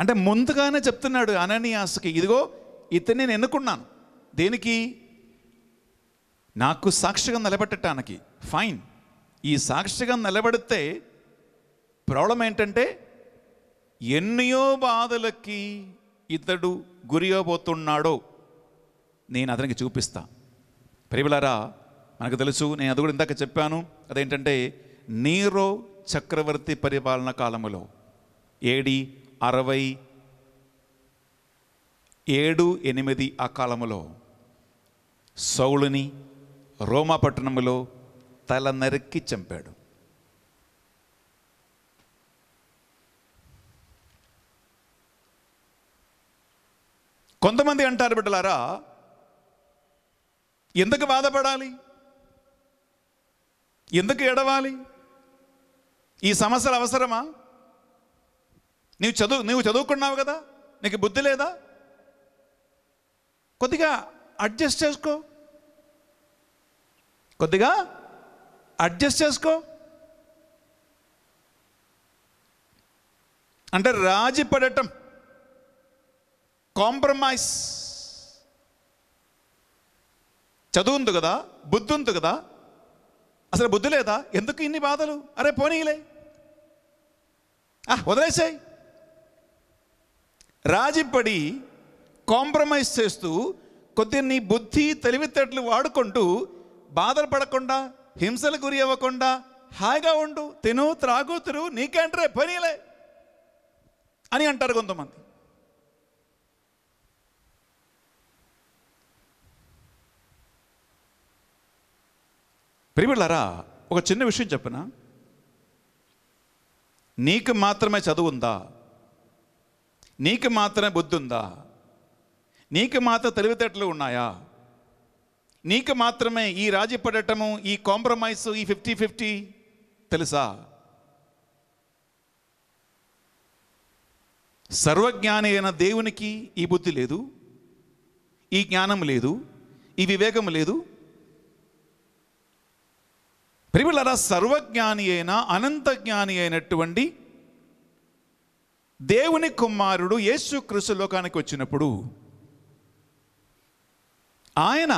అంటే ముందుగానే చెప్తున్నాడు అననియాసుకి ఇదిగో ఇతన్ని నేను ఎన్నుకున్నాను దేనికి నాకు సాక్షిగా నిలబెట్టడానికి ఫైన్ ఈ సాక్షిగా నిలబడితే ప్రాబ్లం ఏంటంటే ఎన్నయో బాధలకి ఇతడు గురియబోతున్నాడో నేను అతనికి చూపిస్తా ప్రేమలారా మనకు తెలుసు నేను అది కూడా ఇందాక చెప్పాను అదేంటంటే నీరో చక్రవర్తి పరిపాలన కాలంలో ఏడి అరవై ఏడు ఎనిమిది ఆ కాలంలో సౌలుని రోమా పట్టణంలో తల నరికి చంపాడు కొంతమంది అంటారు బిడ్డలారా ఎందుకు బాధపడాలి ఎందుకు ఏడవాలి ఈ సమస్యలు అవసరమా నీవు చదువు నువ్వు చదువుకున్నావు కదా నీకు బుద్ధి లేదా కొద్దిగా అడ్జస్ట్ చేసుకో కొద్దిగా అడ్జస్ట్ చేసుకో అంటే రాజీ పడటం కాంప్రమైజ్ చదువు ఉంది కదా బుద్ధి ఉంది కదా అసలు బుద్ధి లేదా ఎందుకు ఇన్ని బాధలు అరే పోనీలే వదిలేసాయి రాజీపడి కాంప్రమైజ్ చేస్తూ కొద్ది నీ బుద్ధి తెలివితేటలు వాడుకుంటూ బాధలు పడకుండా హింసలు గురి అవ్వకుండా హాయిగా ఉండు తిను త్రాగు తిరుగు నీకేంటరే పనిలే అని అంటారు కొంతమంది ప్రియులారా ఒక చిన్న విషయం చెప్పనా నీకు మాత్రమే చదువు ఉందా నీకు మాత్రమే బుద్ధి ఉందా నీకు మాత్రం తెలివితేటలు ఉన్నాయా నీకు మాత్రమే ఈ రాజీ పడటము ఈ కాంప్రమైజ్ ఈ ఫిఫ్టీ ఫిఫ్టీ తెలుసా సర్వజ్ఞాని అయిన దేవునికి ఈ బుద్ధి లేదు ఈ జ్ఞానం లేదు ఈ వివేకం లేదు ప్రిమిలర సర్వజ్ఞాని అయిన అనంతజ్ఞాని అయినటువంటి దేవుని కుమారుడు యేసు కృషి లోకానికి వచ్చినప్పుడు ఆయన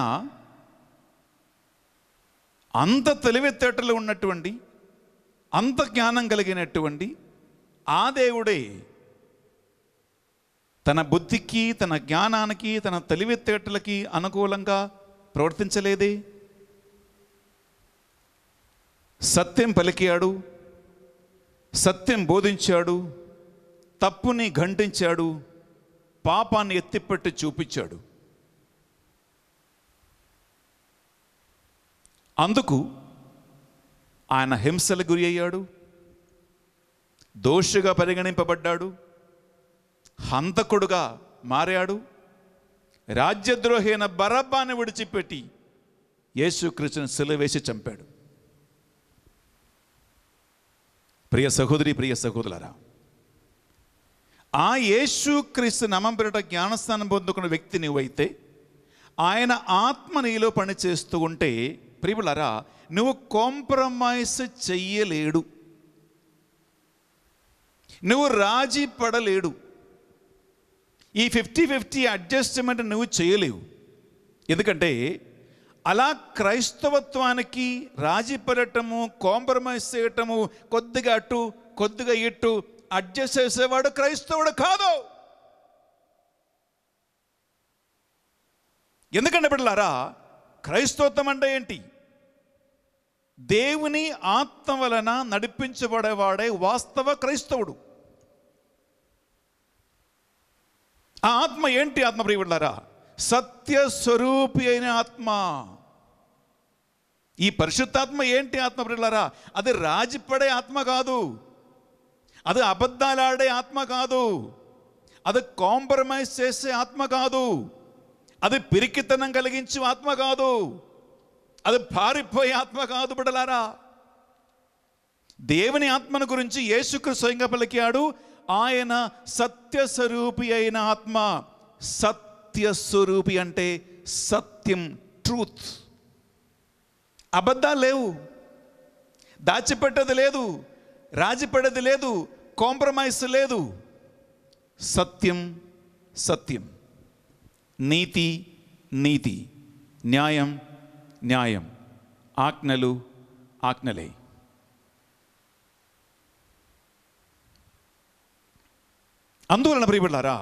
అంత తెలివితేటలు ఉన్నటువంటి అంత జ్ఞానం కలిగినటువంటి ఆ దేవుడే తన బుద్ధికి తన జ్ఞానానికి తన తెలివితేటలకి అనుకూలంగా ప్రవర్తించలేదే సత్యం పలికాడు సత్యం బోధించాడు తప్పుని ఘంటించాడు పాపాన్ని ఎత్తిపెట్టి చూపించాడు అందుకు ఆయన హింసలు గురి అయ్యాడు దోషుగా పరిగణింపబడ్డాడు హంతకుడుగా మారాడు రాజ్యద్రోహైన బరబ్బాన్ని విడిచిపెట్టి యేసుకృష్ణ సెలవేసి చంపాడు ప్రియ సహోదరి ప్రియ సహోదరులారా ఆ యేసు క్రీస్తు నమం జ్ఞానస్థానం పొందుకున్న వ్యక్తి నువ్వైతే ఆయన ఆత్మ నీలో పనిచేస్తూ ఉంటే ప్రియులరా నువ్వు కాంప్రమైజ్ చెయ్యలేడు నువ్వు రాజీ పడలేడు ఈ ఫిఫ్టీ ఫిఫ్టీ అడ్జస్ట్మెంట్ నువ్వు చేయలేవు ఎందుకంటే అలా క్రైస్తవత్వానికి రాజీ పడటము కాంప్రమైజ్ చేయటము కొద్దిగా అటు కొద్దిగా ఇటు అడ్జస్ట్ చేసేవాడు క్రైస్తవుడు కాదు ఎందుకంటే బిడ్డలారా క్రైస్తవత్వం అంటే ఏంటి దేవుని ఆత్మ వలన నడిపించబడేవాడే వాస్తవ క్రైస్తవుడు ఆ ఆత్మ ఏంటి ఆత్మ ప్రియుడులారా సత్య స్వరూపి అయిన ఆత్మ ఈ పరిశుద్ధాత్మ ఏంటి ఆత్మ ప్రిల్లరా అది రాజిపడే ఆత్మ కాదు అది అబద్ధాలాడే ఆత్మ కాదు అది కాంప్రమైజ్ చేసే ఆత్మ కాదు అది పిరికితనం కలిగించే ఆత్మ కాదు అది పారిపోయే ఆత్మ కాదు బిడలారా దేవుని ఆత్మను గురించి యేసుకు స్వయంగా పలికాడు ఆయన సత్యస్వరూపి అయిన ఆత్మ సత్యస్వరూపి అంటే సత్యం ట్రూత్ అబద్ధాలు లేవు దాచిపెట్టది లేదు రాజీపడేది లేదు కాంప్రమైజ్ లేదు సత్యం సత్యం నీతి నీతి న్యాయం న్యాయం ఆజ్ఞలు ఆజ్ఞలే అందువలన ప్రియబిళ్ళారా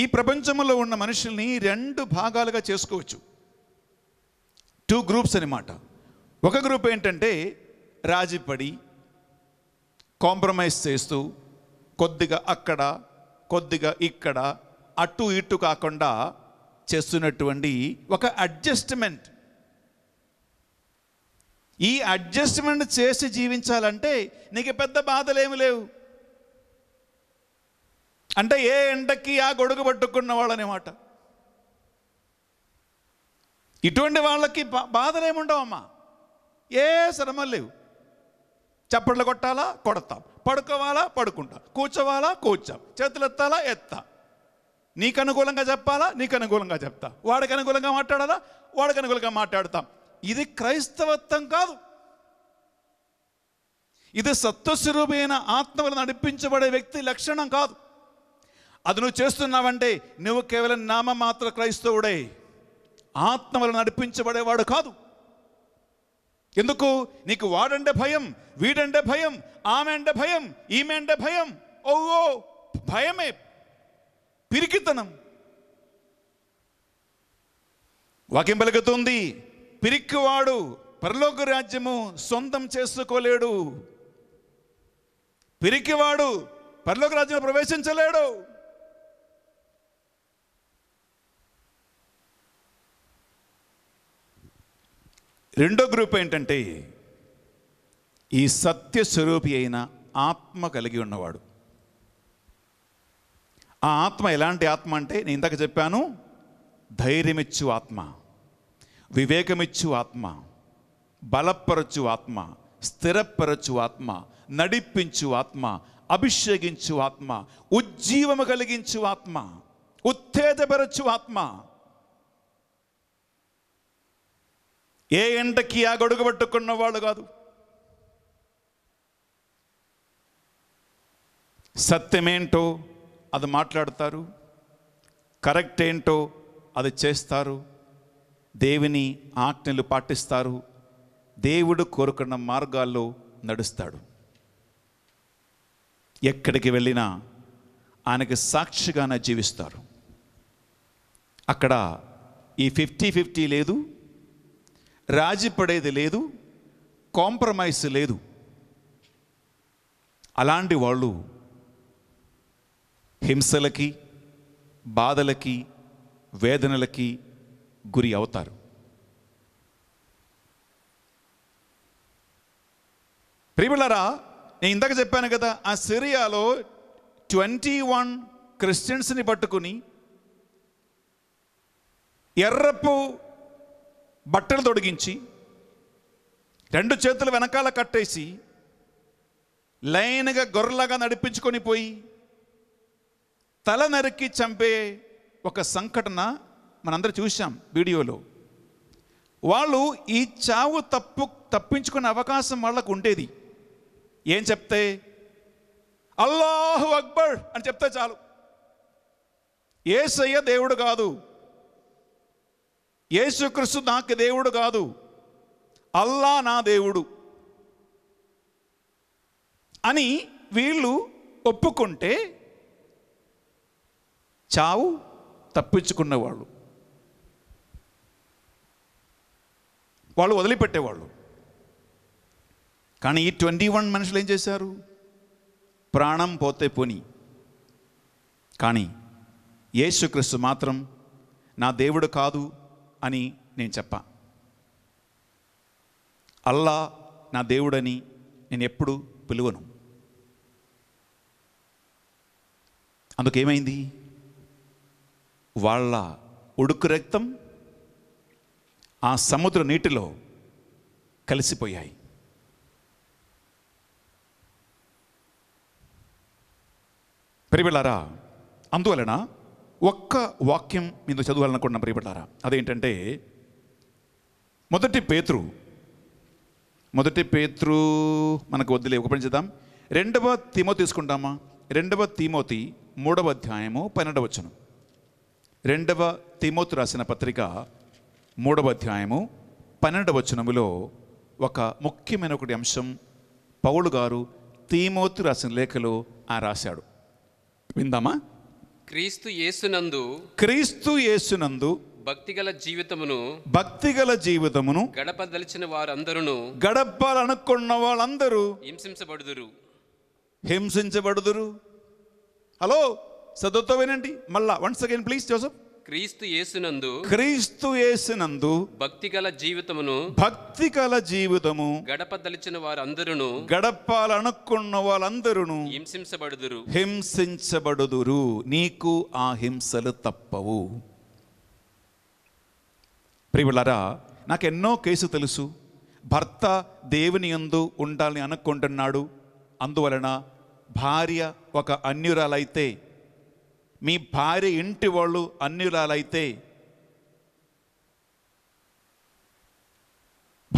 ఈ ప్రపంచంలో ఉన్న మనుషుల్ని రెండు భాగాలుగా చేసుకోవచ్చు టూ గ్రూప్స్ అనమాట ఒక గ్రూప్ ఏంటంటే రాజీపడి కాంప్రమైజ్ చేస్తూ కొద్దిగా అక్కడ కొద్దిగా ఇక్కడ అటు ఇటు కాకుండా చేస్తున్నటువంటి ఒక అడ్జస్ట్మెంట్ ఈ అడ్జస్ట్మెంట్ చేసి జీవించాలంటే నీకు పెద్ద బాధలేమి లేవు అంటే ఏ ఎండకి ఆ గొడుగు పట్టుకున్న వాళ్ళనేమాట ఇటువంటి వాళ్ళకి బాధలేముండవమ్మా ఏ శ్రమ లేవు చప్పట్లు కొట్టాలా కొడతాం పడుకోవాలా పడుకుంటాం కూర్చోవాలా కూర్చాం చేతులు ఎత్తాలా ఎత్తా నీకు అనుకూలంగా చెప్పాలా నీకు అనుకూలంగా చెప్తా వాడికి అనుకూలంగా మాట్లాడాలా వాడికి అనుకూలంగా మాట్లాడతాం ఇది క్రైస్తవత్వం కాదు ఇది సత్వస్వరూపమైన ఆత్మ వల్ల నడిపించబడే వ్యక్తి లక్షణం కాదు అది నువ్వు చేస్తున్నావంటే నువ్వు కేవలం నామ మాత్ర క్రైస్తవుడే ఆత్మ వల్ల నడిపించబడేవాడు కాదు ఎందుకు నీకు వాడంటే భయం వీడంటే భయం ఆమె అంటే భయం ఈమె అంటే భయం ఓ భయమే పిరికితనం వాక్యం పలుకుతుంది పిరికివాడు పరలోక రాజ్యము సొంతం చేసుకోలేడు పిరికివాడు పరలోక రాజ్యంలో ప్రవేశించలేడు రెండో గ్రూప్ ఏంటంటే ఈ సత్య స్వరూపి అయిన ఆత్మ కలిగి ఉన్నవాడు ఆ ఆత్మ ఎలాంటి ఆత్మ అంటే నేను ఇందాక చెప్పాను ధైర్యమిచ్చు ఆత్మ వివేకమిచ్చు ఆత్మ బలపరచు ఆత్మ స్థిరపరచు ఆత్మ నడిపించు ఆత్మ అభిషేకించు ఆత్మ ఉజ్జీవము కలిగించు ఆత్మ ఉత్తేజపరచు ఆత్మ ఏ ఎండకి ఆ గొడుగు పట్టుకున్న వాళ్ళు కాదు సత్యమేంటో అది మాట్లాడతారు కరెక్ట్ ఏంటో అది చేస్తారు దేవుని ఆజ్ఞలు పాటిస్తారు దేవుడు కోరుకున్న మార్గాల్లో నడుస్తాడు ఎక్కడికి వెళ్ళినా ఆయనకి సాక్షిగానే జీవిస్తారు అక్కడ ఈ ఫిఫ్టీ ఫిఫ్టీ లేదు రాజీ పడేది లేదు కాంప్రమైజ్ లేదు అలాంటి వాళ్ళు హింసలకి బాధలకి వేదనలకి గురి అవుతారు ప్రిమిలరా నేను ఇందాక చెప్పాను కదా ఆ సిరియాలో ట్వంటీ వన్ క్రిస్టియన్స్ని పట్టుకుని ఎర్రపు బట్టలు తొడిగించి రెండు చేతులు వెనకాల కట్టేసి లైన్గా గొర్రెలాగా నడిపించుకొని పోయి తల నరికి చంపే ఒక సంఘటన మనందరూ చూసాం వీడియోలో వాళ్ళు ఈ చావు తప్పు తప్పించుకునే అవకాశం వాళ్ళకు ఉండేది ఏం చెప్తే అల్లాహు అక్బర్ అని చెప్తే చాలు ఏసయ్య దేవుడు కాదు యేసుక్రీస్తు నాకు దేవుడు కాదు అల్లా నా దేవుడు అని వీళ్ళు ఒప్పుకుంటే చావు తప్పించుకున్నవాళ్ళు వాళ్ళు వదిలిపెట్టేవాళ్ళు కానీ ఈ ట్వంటీ వన్ మనుషులు ఏం చేశారు ప్రాణం పోతే పోని కానీ యేసుక్రీస్తు మాత్రం నా దేవుడు కాదు అని నేను చెప్పా అల్లా నా దేవుడని నేను ఎప్పుడు పిలువను అందుకేమైంది వాళ్ళ ఉడుకు రక్తం ఆ సముద్ర నీటిలో కలిసిపోయాయి పరివిలారా అందువలన ఒక్క వాక్యం మీద చదవాలనుకుంటున్నాం ప్రియపడ్డారా అదేంటంటే మొదటి పేతృ మొదటి పేతృ మనకు వద్దులే ఒక పని చేద్దాం రెండవ తిమో తీసుకుంటామా రెండవ తిమోతి మూడవ అధ్యాయము పన్నెండవ వచ్చును రెండవ తిమోతి రాసిన పత్రిక మూడవ అధ్యాయము పన్నెండవ వచనములో ఒక ముఖ్యమైన ఒకటి అంశం పౌలు గారు తీమోతి రాసిన లేఖలో ఆ రాశాడు విందామా క్రీస్తు యేసునందు క్రీస్తు యేసునందు భక్తిగల జీవితమును భక్తిగల జీవితమును గడపదలిచిన వారందరూ గడపాలనుకున్న వాళ్ళందరూ హింసించబడుదురు హింసించబడుదురు హలో చదువుతో వినండి మళ్ళా వన్స్ అగైన్ ప్లీజ్ జోసఫ్ క్రీస్తు యేసునందు క్రీస్తు యేసునందు భక్తి గల జీవితమును భక్తి గల జీవితము గడపదలిచిన వారందరూ గడపాలనుకున్న వాళ్ళందరూ హింసించబడుదురు హింసించబడుదురు నీకు ఆ హింసలు తప్పవు ప్రియులరా ఎన్నో కేసు తెలుసు భర్త దేవుని ఎందు ఉండాలని అనుకుంటున్నాడు అందువలన భార్య ఒక అన్యురాలైతే మీ భార్య ఇంటి వాళ్ళు అన్యులాలైతే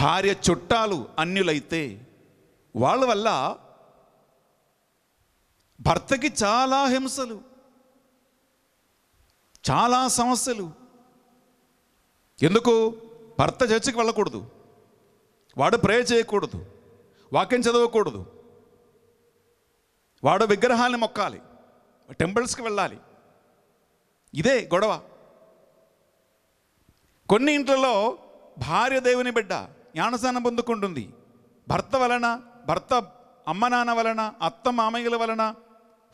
భార్య చుట్టాలు అన్యులైతే వాళ్ళ వల్ల భర్తకి చాలా హింసలు చాలా సమస్యలు ఎందుకు భర్త చర్చికి వెళ్ళకూడదు వాడు ప్రే చేయకూడదు వాక్యం చదవకూడదు వాడు విగ్రహాన్ని మొక్కాలి టెంపుల్స్కి వెళ్ళాలి ఇదే గొడవ కొన్ని ఇంట్లలో భార్య దేవుని బిడ్డ జ్ఞానసానం పొందుకుంటుంది భర్త వలన భర్త అమ్మ నాన్న వలన అత్త మామయ్యల వలన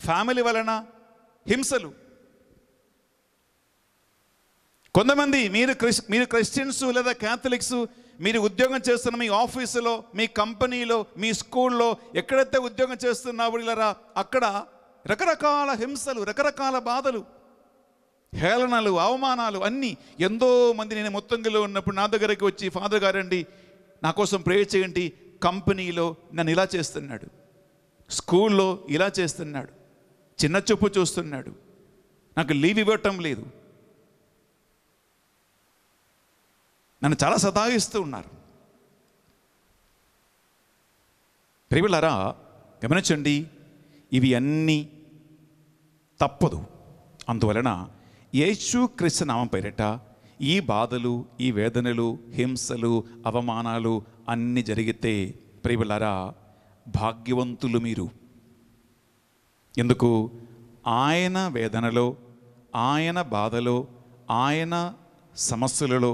ఫ్యామిలీ వలన హింసలు కొంతమంది మీరు క్రిస్ మీరు క్రిస్టియన్స్ లేదా క్యాథలిక్స్ మీరు ఉద్యోగం చేస్తున్న మీ ఆఫీసులో మీ కంపెనీలో మీ స్కూల్లో ఎక్కడైతే ఉద్యోగం చేస్తున్నా అక్కడ రకరకాల హింసలు రకరకాల బాధలు హేళనలు అవమానాలు అన్నీ ఎంతో మంది నేను మొత్తంగిలో ఉన్నప్పుడు నా దగ్గరకు వచ్చి ఫాదర్ గారండి నా కోసం ప్రేయర్ చేయండి కంపెనీలో నన్ను ఇలా చేస్తున్నాడు స్కూల్లో ఇలా చేస్తున్నాడు చిన్న చూపు చూస్తున్నాడు నాకు లీవ్ ఇవ్వటం లేదు నన్ను చాలా సతాయిస్తూ ఉన్నారు ప్రియులారా గమనించండి ఇవి అన్నీ తప్పదు అందువలన యేసు నామం పేరిట ఈ బాధలు ఈ వేదనలు హింసలు అవమానాలు అన్నీ జరిగితే ప్రియులరా భాగ్యవంతులు మీరు ఎందుకు ఆయన వేదనలో ఆయన బాధలో ఆయన సమస్యలలో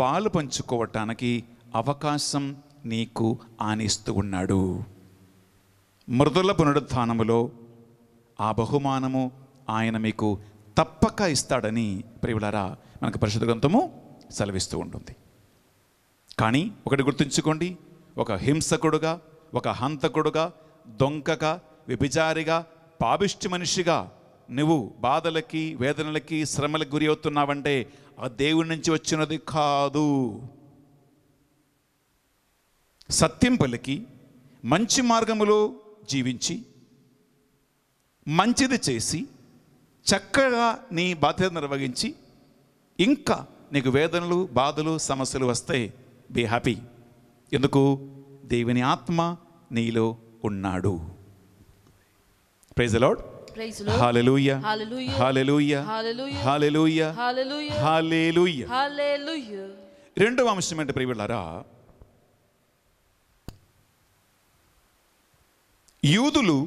పాలు పంచుకోవటానికి అవకాశం నీకు ఆనిస్తూ ఉన్నాడు మృదుల పునరుత్నములో ఆ బహుమానము ఆయన మీకు తప్పక ఇస్తాడని ప్రియులారా మనకు పరిశుద్ధ గ్రంథము సెలవిస్తూ ఉంటుంది కానీ ఒకటి గుర్తుంచుకోండి ఒక హింసకుడుగా ఒక హంతకుడుగా దొంకగా విభిజారిగా పాపిష్టి మనిషిగా నువ్వు బాధలకి వేదనలకి శ్రమలకు గురి అవుతున్నావంటే ఆ దేవుడి నుంచి వచ్చినది కాదు సత్యం పలికి మంచి మార్గములో జీవించి మంచిది చేసి చక్కగా నీ బాధ్యత నిర్వహించి ఇంకా నీకు వేదనలు బాధలు సమస్యలు వస్తే బీ హ్యాపీ ఎందుకు దేవుని ఆత్మ నీలో ఉన్నాడు ప్రైజ్ లాడ్ రెండవ అంశం ఏంటి ప్రియులారా యూదులు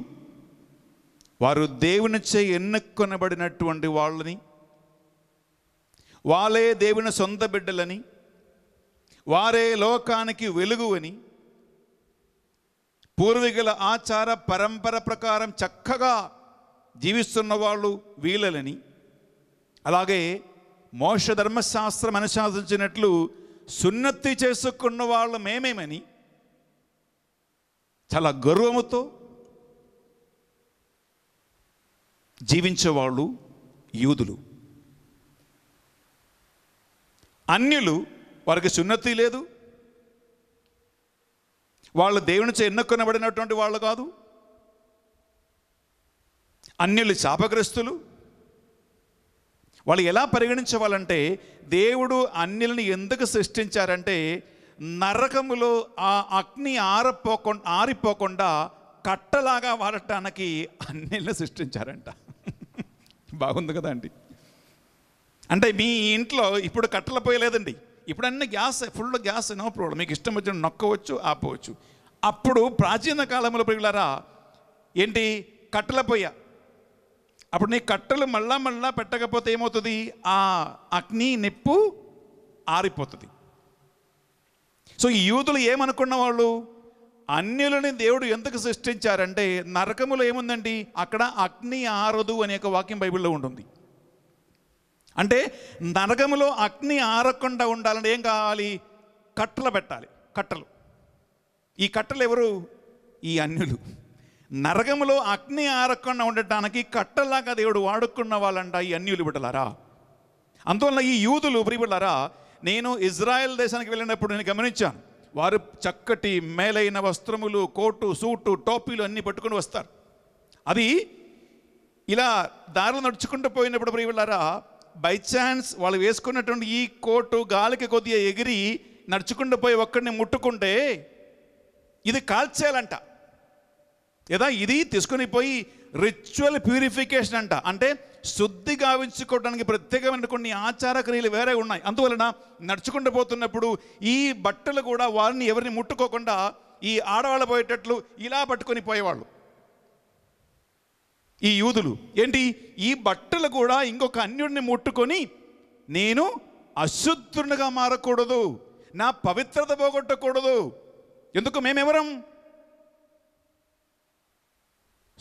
వారు దేవునిచే ఎన్నుకొనబడినటువంటి వాళ్ళని వాళ్ళే దేవుని సొంత బిడ్డలని వారే లోకానికి వెలుగు అని పూర్వీకుల ఆచార పరంపర ప్రకారం చక్కగా జీవిస్తున్న వాళ్ళు వీళ్ళని అలాగే మోక్ష అనుశాసించినట్లు సున్నతి చేసుకున్న వాళ్ళు మేమేమని చాలా గర్వముతో జీవించేవాళ్ళు యూదులు అన్యులు వారికి సున్నతి లేదు వాళ్ళు చే ఎన్నుకొనబడినటువంటి వాళ్ళు కాదు అన్యులు శాపగ్రస్తులు వాళ్ళు ఎలా పరిగణించవాలంటే దేవుడు అన్యులను ఎందుకు సృష్టించారంటే నరకములో ఆ అగ్ని ఆరపోకుండా ఆరిపోకుండా కట్టలాగా వాడటానికి అన్నిల్ని సృష్టించారంట బాగుంది కదా అండి అంటే మీ ఇంట్లో ఇప్పుడు కట్టెల పొయ్యి లేదండి ఇప్పుడు అన్ని gas full gas no problem మీకు ఇష్టం వచ్చిన నొక్కవచ్చు ఆపవచ్చు అప్పుడు ప్రాచీన కాలంలో పిల్లలారా ఏంటి కట్టెల పొయ్య అప్పుడు నీ కట్టెలు మళ్ళా మళ్ళా పెట్టకపోతే ఏమవుతుంది ఆ అగ్ని నిప్పు ఆరిపోతుంది సో ఈ యూదులు ఏమనుకున్న వాళ్ళు అన్యులని దేవుడు ఎందుకు సృష్టించారంటే నరకములో ఏముందండి అక్కడ అగ్ని ఆరదు అనే ఒక వాక్యం బైబిల్లో ఉంటుంది అంటే నరకములో అగ్ని ఆరకుండా ఉండాలంటే ఏం కావాలి కట్టలు పెట్టాలి కట్టలు ఈ కట్టలు ఎవరు ఈ అన్యులు నరకములో అగ్ని ఆరకుండా ఉండటానికి కట్టలాగా దేవుడు వాడుకున్న వాళ్ళంట ఈ అన్యులు బిడ్డలారా అందువల్ల ఈ యూదులు ప్రియబిడ్డారా నేను ఇజ్రాయెల్ దేశానికి వెళ్ళినప్పుడు నేను గమనించాను వారు చక్కటి మేలైన వస్త్రములు కోటు సూటు టోపీలు అన్నీ పట్టుకుని వస్తారు అది ఇలా దారిలో నడుచుకుంటూ పోయినప్పుడు ప్రియులారా బై ఛాన్స్ వాళ్ళు వేసుకున్నటువంటి ఈ కోటు గాలికి కొద్దిగా ఎగిరి నడుచుకుంటూ పోయి ఒక్కడిని ముట్టుకుంటే ఇది కాల్చేయాలంట లేదా ఇది తీసుకుని పోయి రిచువల్ ప్యూరిఫికేషన్ అంట అంటే శుద్ధి గావించుకోవడానికి ప్రత్యేకమైన కొన్ని ఆచార క్రియలు వేరే ఉన్నాయి అందువలన నడుచుకుంటూ పోతున్నప్పుడు ఈ బట్టలు కూడా వారిని ఎవరిని ముట్టుకోకుండా ఈ ఆడవాళ్ళు పోయేటట్లు ఇలా పట్టుకొని పోయేవాళ్ళు ఈ యూదులు ఏంటి ఈ బట్టలు కూడా ఇంకొక అన్యుడిని ముట్టుకొని నేను అశుద్ధునిగా మారకూడదు నా పవిత్రత పోగొట్టకూడదు ఎందుకు మేమెవరం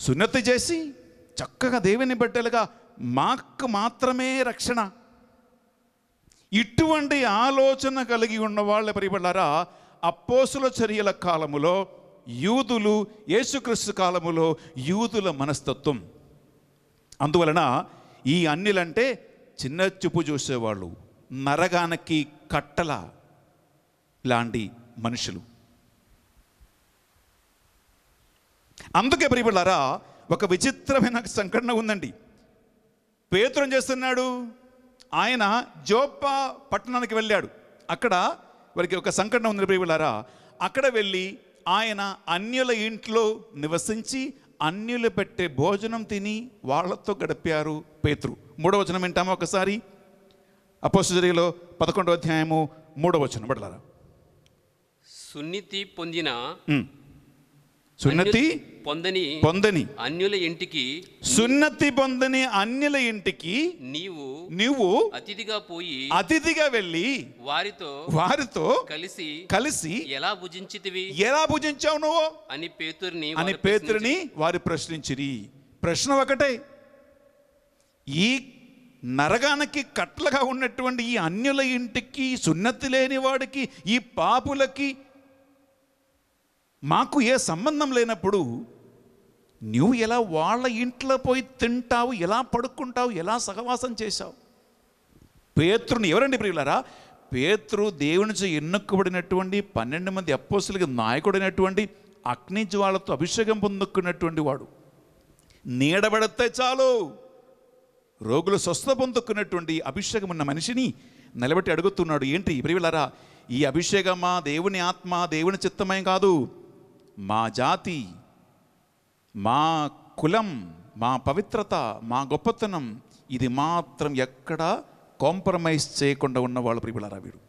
సున్నతి చేసి చక్కగా దేవుని బట్టలుగా మాకు మాత్రమే రక్షణ ఇటువంటి ఆలోచన కలిగి ఉన్న వాళ్ళ పరిపడారా అప్పోసుల చర్యల కాలములో యూదులు యేసుక్రీస్తు కాలములో యూదుల మనస్తత్వం అందువలన ఈ అన్నిలంటే చిన్న చూపు చూసేవాళ్ళు నరగానికి కట్టల లాంటి మనుషులు అందుకే ప్రియపడారా ఒక విచిత్రమైన సంఘటన ఉందండి పేతురం చేస్తున్నాడు ఆయన జోప్ప పట్టణానికి వెళ్ళాడు అక్కడ వారికి ఒక సంఘటన ఉంది ప్రియులారా అక్కడ వెళ్ళి ఆయన అన్యుల ఇంట్లో నివసించి అన్యులు పెట్టే భోజనం తిని వాళ్లతో గడిపారు పేతురు మూడవచనం వచనం వింటామా ఒకసారి అపోసరిలో పదకొండో అధ్యాయము మూడో వచనం సున్నితి పొందిన సున్నతి పొందని పొందని అన్యుల ఇంటికి సున్నతి పొందని అన్యుల ఇంటికి నీవు నువ్వు అతిథిగా పోయి అతిథిగా వెళ్ళి వారితో వారితో కలిసి కలిసి ఎలా భుజించితివి ఎలా భుజించావు నువ్వు అని పేతురిని అని పేతురిని వారు ప్రశ్నించిరి ప్రశ్న ఒకటే ఈ నరగానికి కట్లగా ఉన్నటువంటి ఈ అన్యుల ఇంటికి సున్నతి లేని వాడికి ఈ పాపులకి మాకు ఏ సంబంధం లేనప్పుడు నువ్వు ఎలా వాళ్ళ ఇంట్లో పోయి తింటావు ఎలా పడుకుంటావు ఎలా సహవాసం చేశావు పేత్రుని ఎవరండి ప్రియులరా పేత్రు దేవుని నుంచి ఎన్నుక్కుబడినటువంటి పన్నెండు మంది అప్పోసులకి నాయకుడైనటువంటి అగ్నిజ్వాలతో అభిషేకం పొందుకున్నటువంటి వాడు నీడబడితే చాలు రోగులు స్వస్థ పొందుకున్నటువంటి అభిషేకం ఉన్న మనిషిని నిలబెట్టి అడుగుతున్నాడు ఏంటి ప్రియులరా ఈ అభిషేకమా దేవుని ఆత్మ దేవుని చిత్తమే కాదు మా జాతి మా కులం మా పవిత్రత మా గొప్పతనం ఇది మాత్రం ఎక్కడ కాంప్రమైజ్ చేయకుండా ఉన్న వాళ్ళ ప్రియులారా వీడు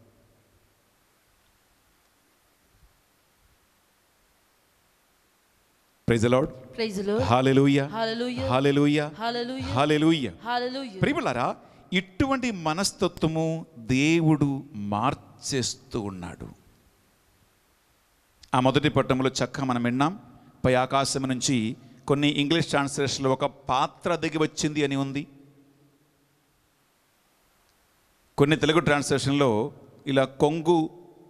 ప్రియులారా ఇటువంటి మనస్తత్వము దేవుడు మార్చేస్తూ ఉన్నాడు ఆ మొదటి పట్టణంలో చక్క మనం విన్నాం పై ఆకాశం నుంచి కొన్ని ఇంగ్లీష్ ట్రాన్స్లేషన్లో ఒక పాత్ర దిగి వచ్చింది అని ఉంది కొన్ని తెలుగు ట్రాన్స్లేషన్లో ఇలా కొంగు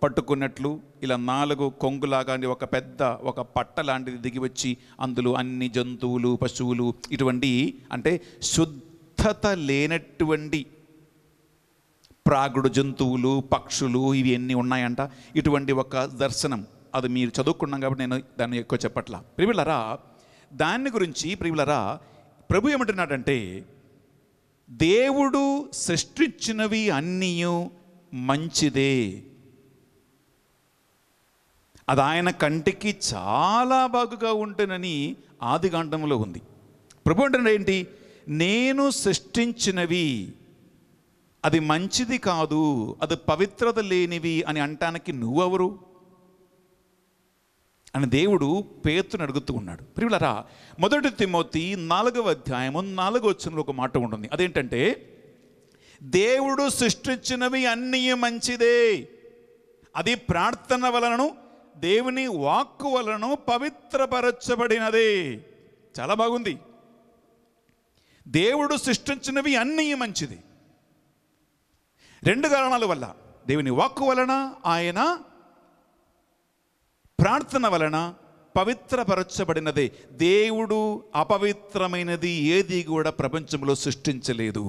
పట్టుకున్నట్లు ఇలా నాలుగు కొంగులాగా ఒక పెద్ద ఒక పట్ట లాంటిది దిగి వచ్చి అందులో అన్ని జంతువులు పశువులు ఇటువంటి అంటే శుద్ధత లేనటువంటి ప్రాగుడు జంతువులు పక్షులు ఇవి ఎన్ని ఉన్నాయంట ఇటువంటి ఒక దర్శనం అది మీరు చదువుకున్నాం కాబట్టి నేను దాన్ని ఎక్కువ చెప్పట్లా ప్రియులరా దాన్ని గురించి ప్రియులరా ప్రభు ఏమంటున్నాడంటే దేవుడు సృష్టించినవి అన్నీ మంచిదే అది ఆయన కంటికి చాలా బాగుగా ఉంటునని ఆదిగాండంలో ఉంది ప్రభు అంటున్నాడు ఏంటి నేను సృష్టించినవి అది మంచిది కాదు అది పవిత్రత లేనివి అని అంటానికి నువ్వెవరు అని దేవుడు పేతుని అడుగుతూ ఉన్నాడు ప్రియులరా మొదటి తిమోతి నాలుగవ అధ్యాయము నాలుగవ వచ్చిన ఒక మాట ఉంటుంది అదేంటంటే దేవుడు సృష్టించినవి అన్నీ మంచిదే అది ప్రార్థన వలనను దేవుని వాక్కు వలన పవిత్రపరచబడినది చాలా బాగుంది దేవుడు సృష్టించినవి అన్నీ మంచిది రెండు కారణాల వల్ల దేవుని వాక్కు వలన ఆయన ప్రార్థన వలన పవిత్రపరచబడినదే దేవుడు అపవిత్రమైనది ఏది కూడా ప్రపంచంలో సృష్టించలేదు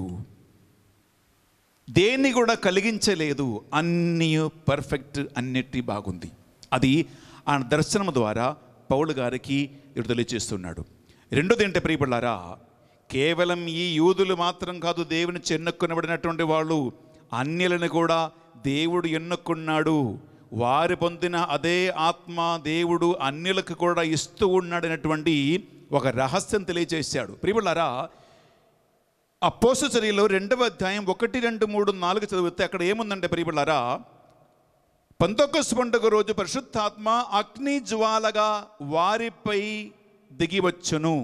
దేన్ని కూడా కలిగించలేదు అన్నీ పర్ఫెక్ట్ అన్నిటి బాగుంది అది ఆ దర్శనం ద్వారా పౌలు గారికి విడుదల చేస్తున్నాడు రెండోది ఏంటంటే ప్రియపడారా కేవలం ఈ యూదులు మాత్రం కాదు దేవుని చెన్నక్కునబడినటువంటి వాళ్ళు అన్యులను కూడా దేవుడు ఎన్నుకున్నాడు వారు పొందిన అదే ఆత్మ దేవుడు అన్నిలకు కూడా ఇస్తూ ఉన్నాడనేటువంటి ఒక రహస్యం తెలియజేశాడు ప్రియులారా అపోసు చర్యలో రెండవ అధ్యాయం ఒకటి రెండు మూడు నాలుగు చదివితే అక్కడ ఏముందంటే ప్రియులారా పంతొక్కసు పండుగ రోజు పరిశుద్ధాత్మ అగ్ని జ్వాలగా వారిపై దిగివచ్చును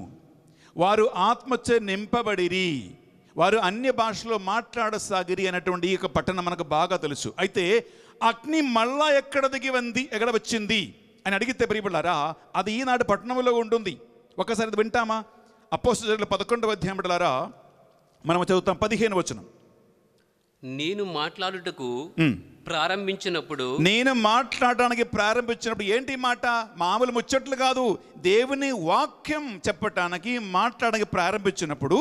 వారు ఆత్మచే నింపబడిరి వారు అన్య భాషలో మాట్లాడసాగిరి అనేటువంటి ఈ యొక్క పట్టణం మనకు బాగా తెలుసు అయితే అగ్ని మళ్ళా ఎక్కడ దిగి వంది ఎక్కడ వచ్చింది అని అడిగితే ప్రియబిళ్ళారా అది ఈనాడు పట్టణంలో ఉంటుంది ఒకసారి వింటామా అపోస్తుల పదకొండవ అధ్యాయం బిడ్డలారా మనం చదువుతాం పదిహేను వచనం నేను మాట్లాడుటకు ప్రారంభించినప్పుడు నేను మాట్లాడడానికి ప్రారంభించినప్పుడు ఏంటి మాట మామూలు ముచ్చట్లు కాదు దేవుని వాక్యం చెప్పటానికి మాట్లాడడానికి ప్రారంభించినప్పుడు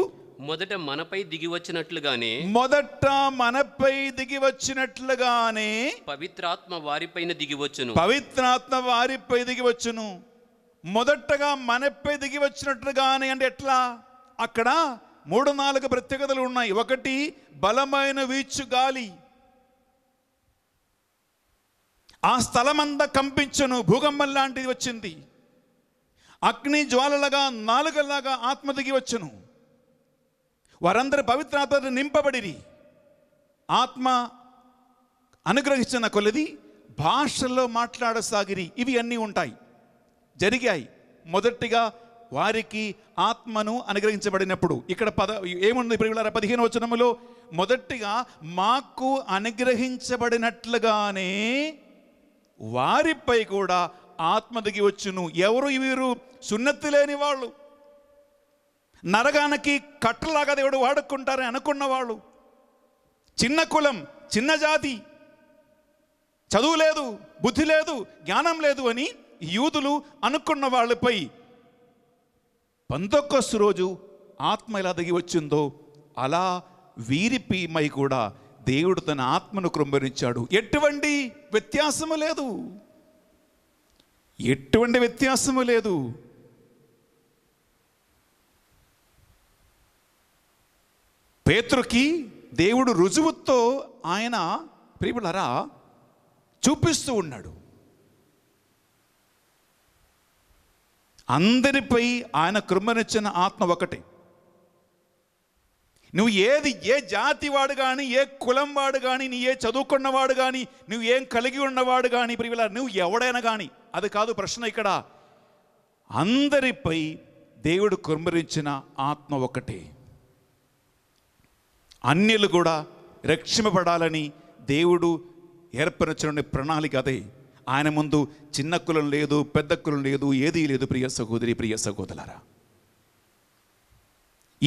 మొదట మనపై దిగి వచ్చినట్లుగానే మొదట మనపై దిగి వచ్చినట్లుగానే పవిత్రాత్మ వారిపైన దిగి వచ్చును పవిత్రాత్మ వారిపై దిగి వచ్చును మొదటగా మనపై దిగి వచ్చినట్లుగానే అంటే ఎట్లా అక్కడ మూడు నాలుగు ప్రత్యేకతలు ఉన్నాయి ఒకటి బలమైన వీచు గాలి ఆ స్థలమంతా కంపించను భూకంపం లాంటిది వచ్చింది అగ్ని జ్వాలలాగా నాలుగలాగా ఆత్మ దిగి వచ్చును వారందరూ పవిత్రాత్మతో నింపబడిరి ఆత్మ అనుగ్రహించిన కొలది భాషల్లో మాట్లాడసాగిరి ఇవి అన్నీ ఉంటాయి జరిగాయి మొదటిగా వారికి ఆత్మను అనుగ్రహించబడినప్పుడు ఇక్కడ పద ఏముంది ప్రియులారా పదిహేను వచనములో మొదటిగా మాకు అనుగ్రహించబడినట్లుగానే వారిపై కూడా ఆత్మ దిగి వచ్చును ఎవరు వీరు సున్నతి లేని వాళ్ళు నరగానికి కట్టలాగా దేవుడు వాడుకుంటారని అనుకున్నవాళ్ళు చిన్న కులం చిన్న జాతి చదువు లేదు బుద్ధి లేదు జ్ఞానం లేదు అని యూదులు అనుకున్న వాళ్ళపై పంతొక్కొస్తు రోజు ఆత్మ ఎలా దిగి వచ్చిందో అలా వీరిపీమై కూడా దేవుడు తన ఆత్మను కృంభరించాడు ఎటువంటి వ్యత్యాసము లేదు ఎటువంటి వ్యత్యాసము లేదు పేతృకి దేవుడు రుజువుతో ఆయన ప్రియులరా చూపిస్తూ ఉన్నాడు అందరిపై ఆయన కృమనిచ్చిన ఆత్మ ఒకటే నువ్వు ఏది ఏ జాతివాడు కానీ ఏ కులం వాడు కానీ నీ ఏ చదువుకున్నవాడు కానీ నువ్వు ఏం కలిగి ఉన్నవాడు కానీ ప్రియుల నువ్వు ఎవడైనా కానీ అది కాదు ప్రశ్న ఇక్కడ అందరిపై దేవుడు కుమ్మరించిన ఆత్మ ఒకటే అన్యులు కూడా రక్షింపబడాలని దేవుడు ఏర్పరచిన ప్రణాళిక అదే ఆయన ముందు చిన్న కులం లేదు పెద్ద కులం లేదు ఏదీ లేదు ప్రియ సహోదరి ప్రియ సహోదరులారా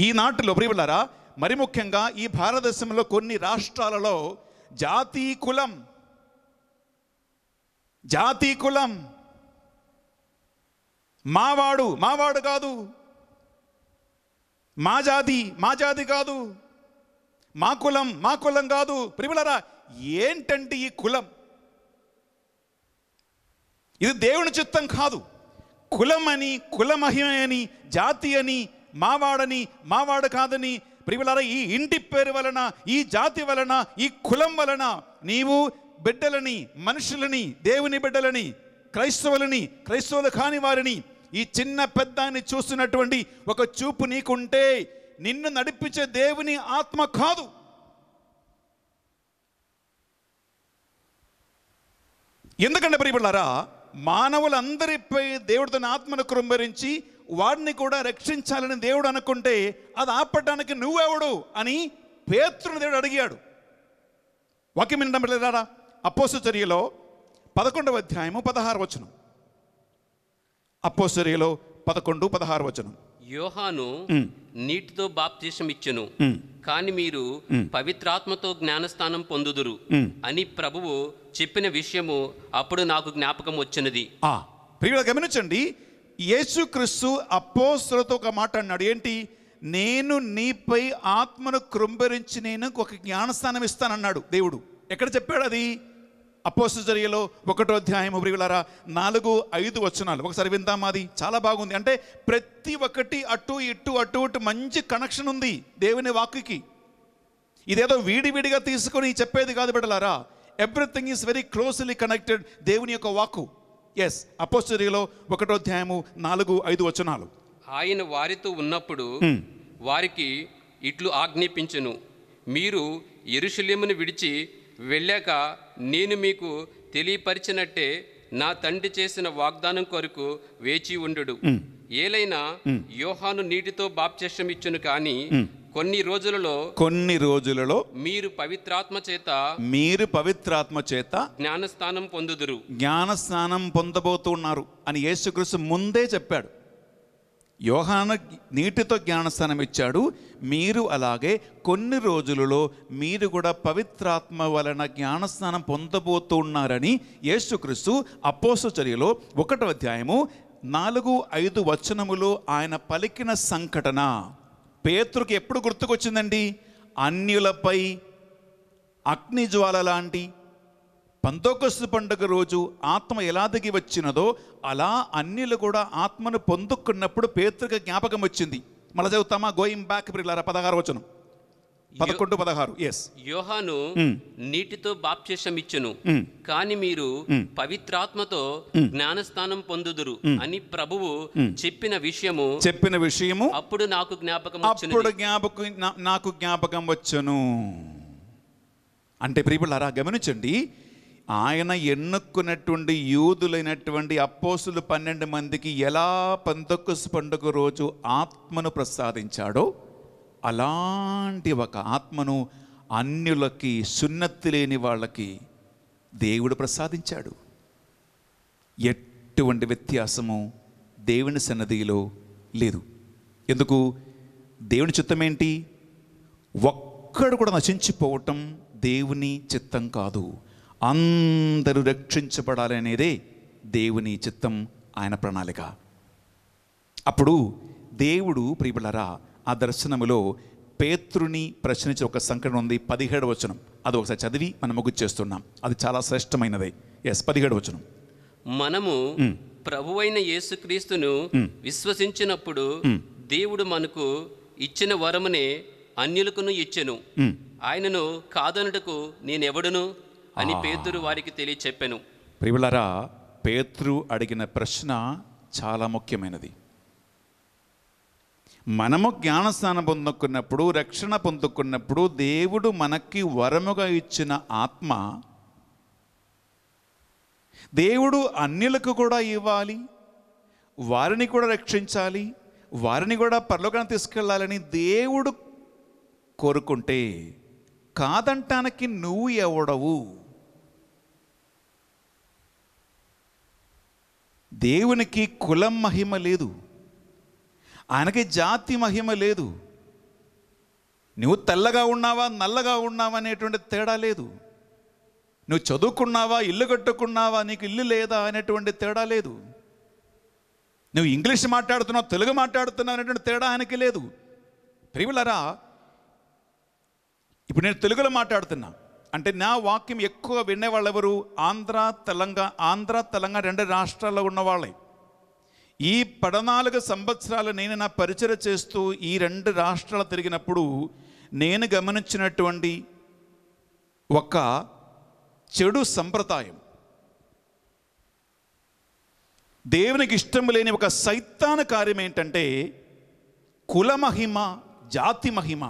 ఈనాటిలో ప్రియులారా మరి ముఖ్యంగా ఈ భారతదేశంలో కొన్ని రాష్ట్రాలలో జాతీ కులం జాతీ కులం మావాడు మావాడు కాదు మా జాతి మా జాతి కాదు మా కులం మా కులం కాదు ప్రిమిలరా ఏంటంటే ఈ కులం ఇది దేవుని చిత్తం కాదు కులం అని కులమహిమని జాతి అని మావాడని మావాడు కాదని ప్రియులారా ఈ ఇంటి పేరు వలన ఈ జాతి వలన ఈ కులం వలన నీవు బిడ్డలని మనుషులని దేవుని బిడ్డలని క్రైస్తవులని క్రైస్తవులు కాని వారిని ఈ చిన్న అని చూస్తున్నటువంటి ఒక చూపు నీకుంటే నిన్ను నడిపించే దేవుని ఆత్మ కాదు ఎందుకంటే ప్రియపడారా మానవులందరిపై దేవుడితో ఆత్మను కృంభరించి వాడిని కూడా రక్షించాలని దేవుడు అనుకుంటే అది ఆపడానికి నువ్వెవడు అని పేత్రుని దేవుడు అడిగాడు వాక్యం వినడం లేదారా చర్యలో పదకొండవ అధ్యాయము పదహారు వచనం చర్యలో పదకొండు పదహారు వచనం యోహాను నీటితో బాప్తీసం ఇచ్చును కానీ మీరు పవిత్రాత్మతో జ్ఞానస్థానం పొందుదురు అని ప్రభువు చెప్పిన విషయము అప్పుడు నాకు జ్ఞాపకం వచ్చినది ప్రియులు గమనించండి యేసుక్రీస్తు అపోస్తులతో ఒక మాట అన్నాడు ఏంటి నేను నీపై ఆత్మను కృంబరించి నేను ఒక జ్ఞానస్థానం ఇస్తానన్నాడు దేవుడు ఎక్కడ చెప్పాడు అది జరిగేలో ఒకటో అధ్యాయం ఉబ్రిగులారా నాలుగు ఐదు వచనాలు ఒకసారి విందాం అది చాలా బాగుంది అంటే ప్రతి ఒక్కటి అటు ఇటు అటు ఇటు మంచి కనెక్షన్ ఉంది దేవుని వాక్కి ఇదేదో విడివిడిగా తీసుకొని చెప్పేది కాదు బిడ్డలారా everything is very closely connected దేవుని యొక్క వాకు ఎస్ అపోసజరియలో ఒకటో అధ్యాయము నాలుగు ఐదు వచనాలు ఆయన వారితో ఉన్నప్పుడు వారికి ఇట్లు ఆజ్ఞాపించను మీరు ఎరుశల్యమును విడిచి వెళ్ళాక నేను మీకు తెలియపరిచినట్టే నా తండ్రి చేసిన వాగ్దానం కొరకు వేచి ఉండు ఏలైనా యోహాను నీటితో బాప్చేష్టం ఇచ్చును కానీ కొన్ని రోజులలో కొన్ని రోజులలో మీరు పవిత్రాత్మ చేత మీరు పవిత్రాత్మ చేత జ్ఞానస్నానం పొందుదురు జ్ఞానస్నానం పొందబోతున్నారు అని యేసుక్రీస్తు ముందే చెప్పాడు యోహాన నీటితో జ్ఞానస్థానం ఇచ్చాడు మీరు అలాగే కొన్ని రోజులలో మీరు కూడా పవిత్రాత్మ వలన జ్ఞానస్నానం పొందబోతున్నారని యేసుక్రీస్తు అపోస చర్యలో ఒకటో అధ్యాయము నాలుగు ఐదు వచనములు ఆయన పలికిన సంఘటన పేతృకి ఎప్పుడు గుర్తుకొచ్చిందండి అన్యులపై అగ్నిజ్వాల లాంటి పంతోకస్తు పండుగ రోజు ఆత్మ ఎలా దిగి వచ్చినదో అలా అన్నిలు కూడా ఆత్మను పొందుకున్నప్పుడు పేతృక జ్ఞాపకం వచ్చింది మళ్ళీ చదువుతామా గోయింగ్ బ్యాక్ పదహారు వచనం పదకొండు పదహారు ఎస్ యోహాను నీటితో బాప్చేషం ఇచ్చును కాని మీరు పవిత్రాత్మతో జ్ఞానస్థానం పొందుదురు అని ప్రభువు చెప్పిన విషయము చెప్పిన విషయము అప్పుడు నాకు జ్ఞాపకం అప్పుడు జ్ఞాపకం నాకు జ్ఞాపకం వచ్చును అంటే ప్రియులారా గమనించండి ఆయన ఎన్నుకున్నటువంటి యూదులైనటువంటి అప్పోసులు పన్నెండు మందికి ఎలా పంతొక్కుసు పండుగ రోజు ఆత్మను ప్రసాదించాడో అలాంటి ఒక ఆత్మను అన్యులకి సున్నతి లేని వాళ్ళకి దేవుడు ప్రసాదించాడు ఎటువంటి వ్యత్యాసము దేవుని సన్నదిలో లేదు ఎందుకు దేవుని చిత్తం ఏంటి ఒక్కడు కూడా నశించిపోవటం దేవుని చిత్తం కాదు అందరూ రక్షించబడాలనేదే దేవుని చిత్తం ఆయన ప్రణాళిక అప్పుడు దేవుడు ప్రియబిళ్ళరా ఆ దర్శనములో పేతృని ప్రశ్నించే ఒక సంకటం ఉంది పదిహేడు వచనం అది ఒకసారి చదివి మనం ముగ్గు చేస్తున్నాం అది చాలా శ్రేష్టమైనది ఎస్ పదిహేడు వచనం మనము ప్రభువైన యేసుక్రీస్తును విశ్వసించినప్పుడు దేవుడు మనకు ఇచ్చిన వరమునే అన్యులకును ఇచ్చెను ఆయనను కాదనుటకు నేనెవడును అని పేతురు వారికి తెలియచెప్పెను ప్రివులరా పేతురు అడిగిన ప్రశ్న చాలా ముఖ్యమైనది మనము జ్ఞానస్నానం పొందుకున్నప్పుడు రక్షణ పొందుకున్నప్పుడు దేవుడు మనకి వరముగా ఇచ్చిన ఆత్మ దేవుడు అన్యులకు కూడా ఇవ్వాలి వారిని కూడా రక్షించాలి వారిని కూడా పరలోకాన్ని తీసుకెళ్ళాలని దేవుడు కోరుకుంటే కాదంటానికి నువ్వు ఎవడవు దేవునికి కులం మహిమ లేదు ఆయనకి జాతి మహిమ లేదు నువ్వు తెల్లగా ఉన్నావా నల్లగా ఉన్నావా అనేటువంటి తేడా లేదు నువ్వు చదువుకున్నావా ఇల్లు కట్టుకున్నావా నీకు ఇల్లు లేదా అనేటువంటి తేడా లేదు నువ్వు ఇంగ్లీష్ మాట్లాడుతున్నావు తెలుగు మాట్లాడుతున్నావు అనేటువంటి తేడా ఆయనకి లేదు ప్రియులరా ఇప్పుడు నేను తెలుగులో మాట్లాడుతున్నా అంటే నా వాక్యం ఎక్కువ వినే వాళ్ళెవరు ఆంధ్ర తెలంగాణ ఆంధ్ర తెలంగాణ రెండు రాష్ట్రాల్లో ఉన్నవాళ్ళే ఈ పడనాలుగు సంవత్సరాలు నేను నా పరిచయం చేస్తూ ఈ రెండు రాష్ట్రాలు తిరిగినప్పుడు నేను గమనించినటువంటి ఒక చెడు సంప్రదాయం దేవునికి ఇష్టం లేని ఒక సైతాన కార్యం ఏంటంటే కుల మహిమ జాతి మహిమ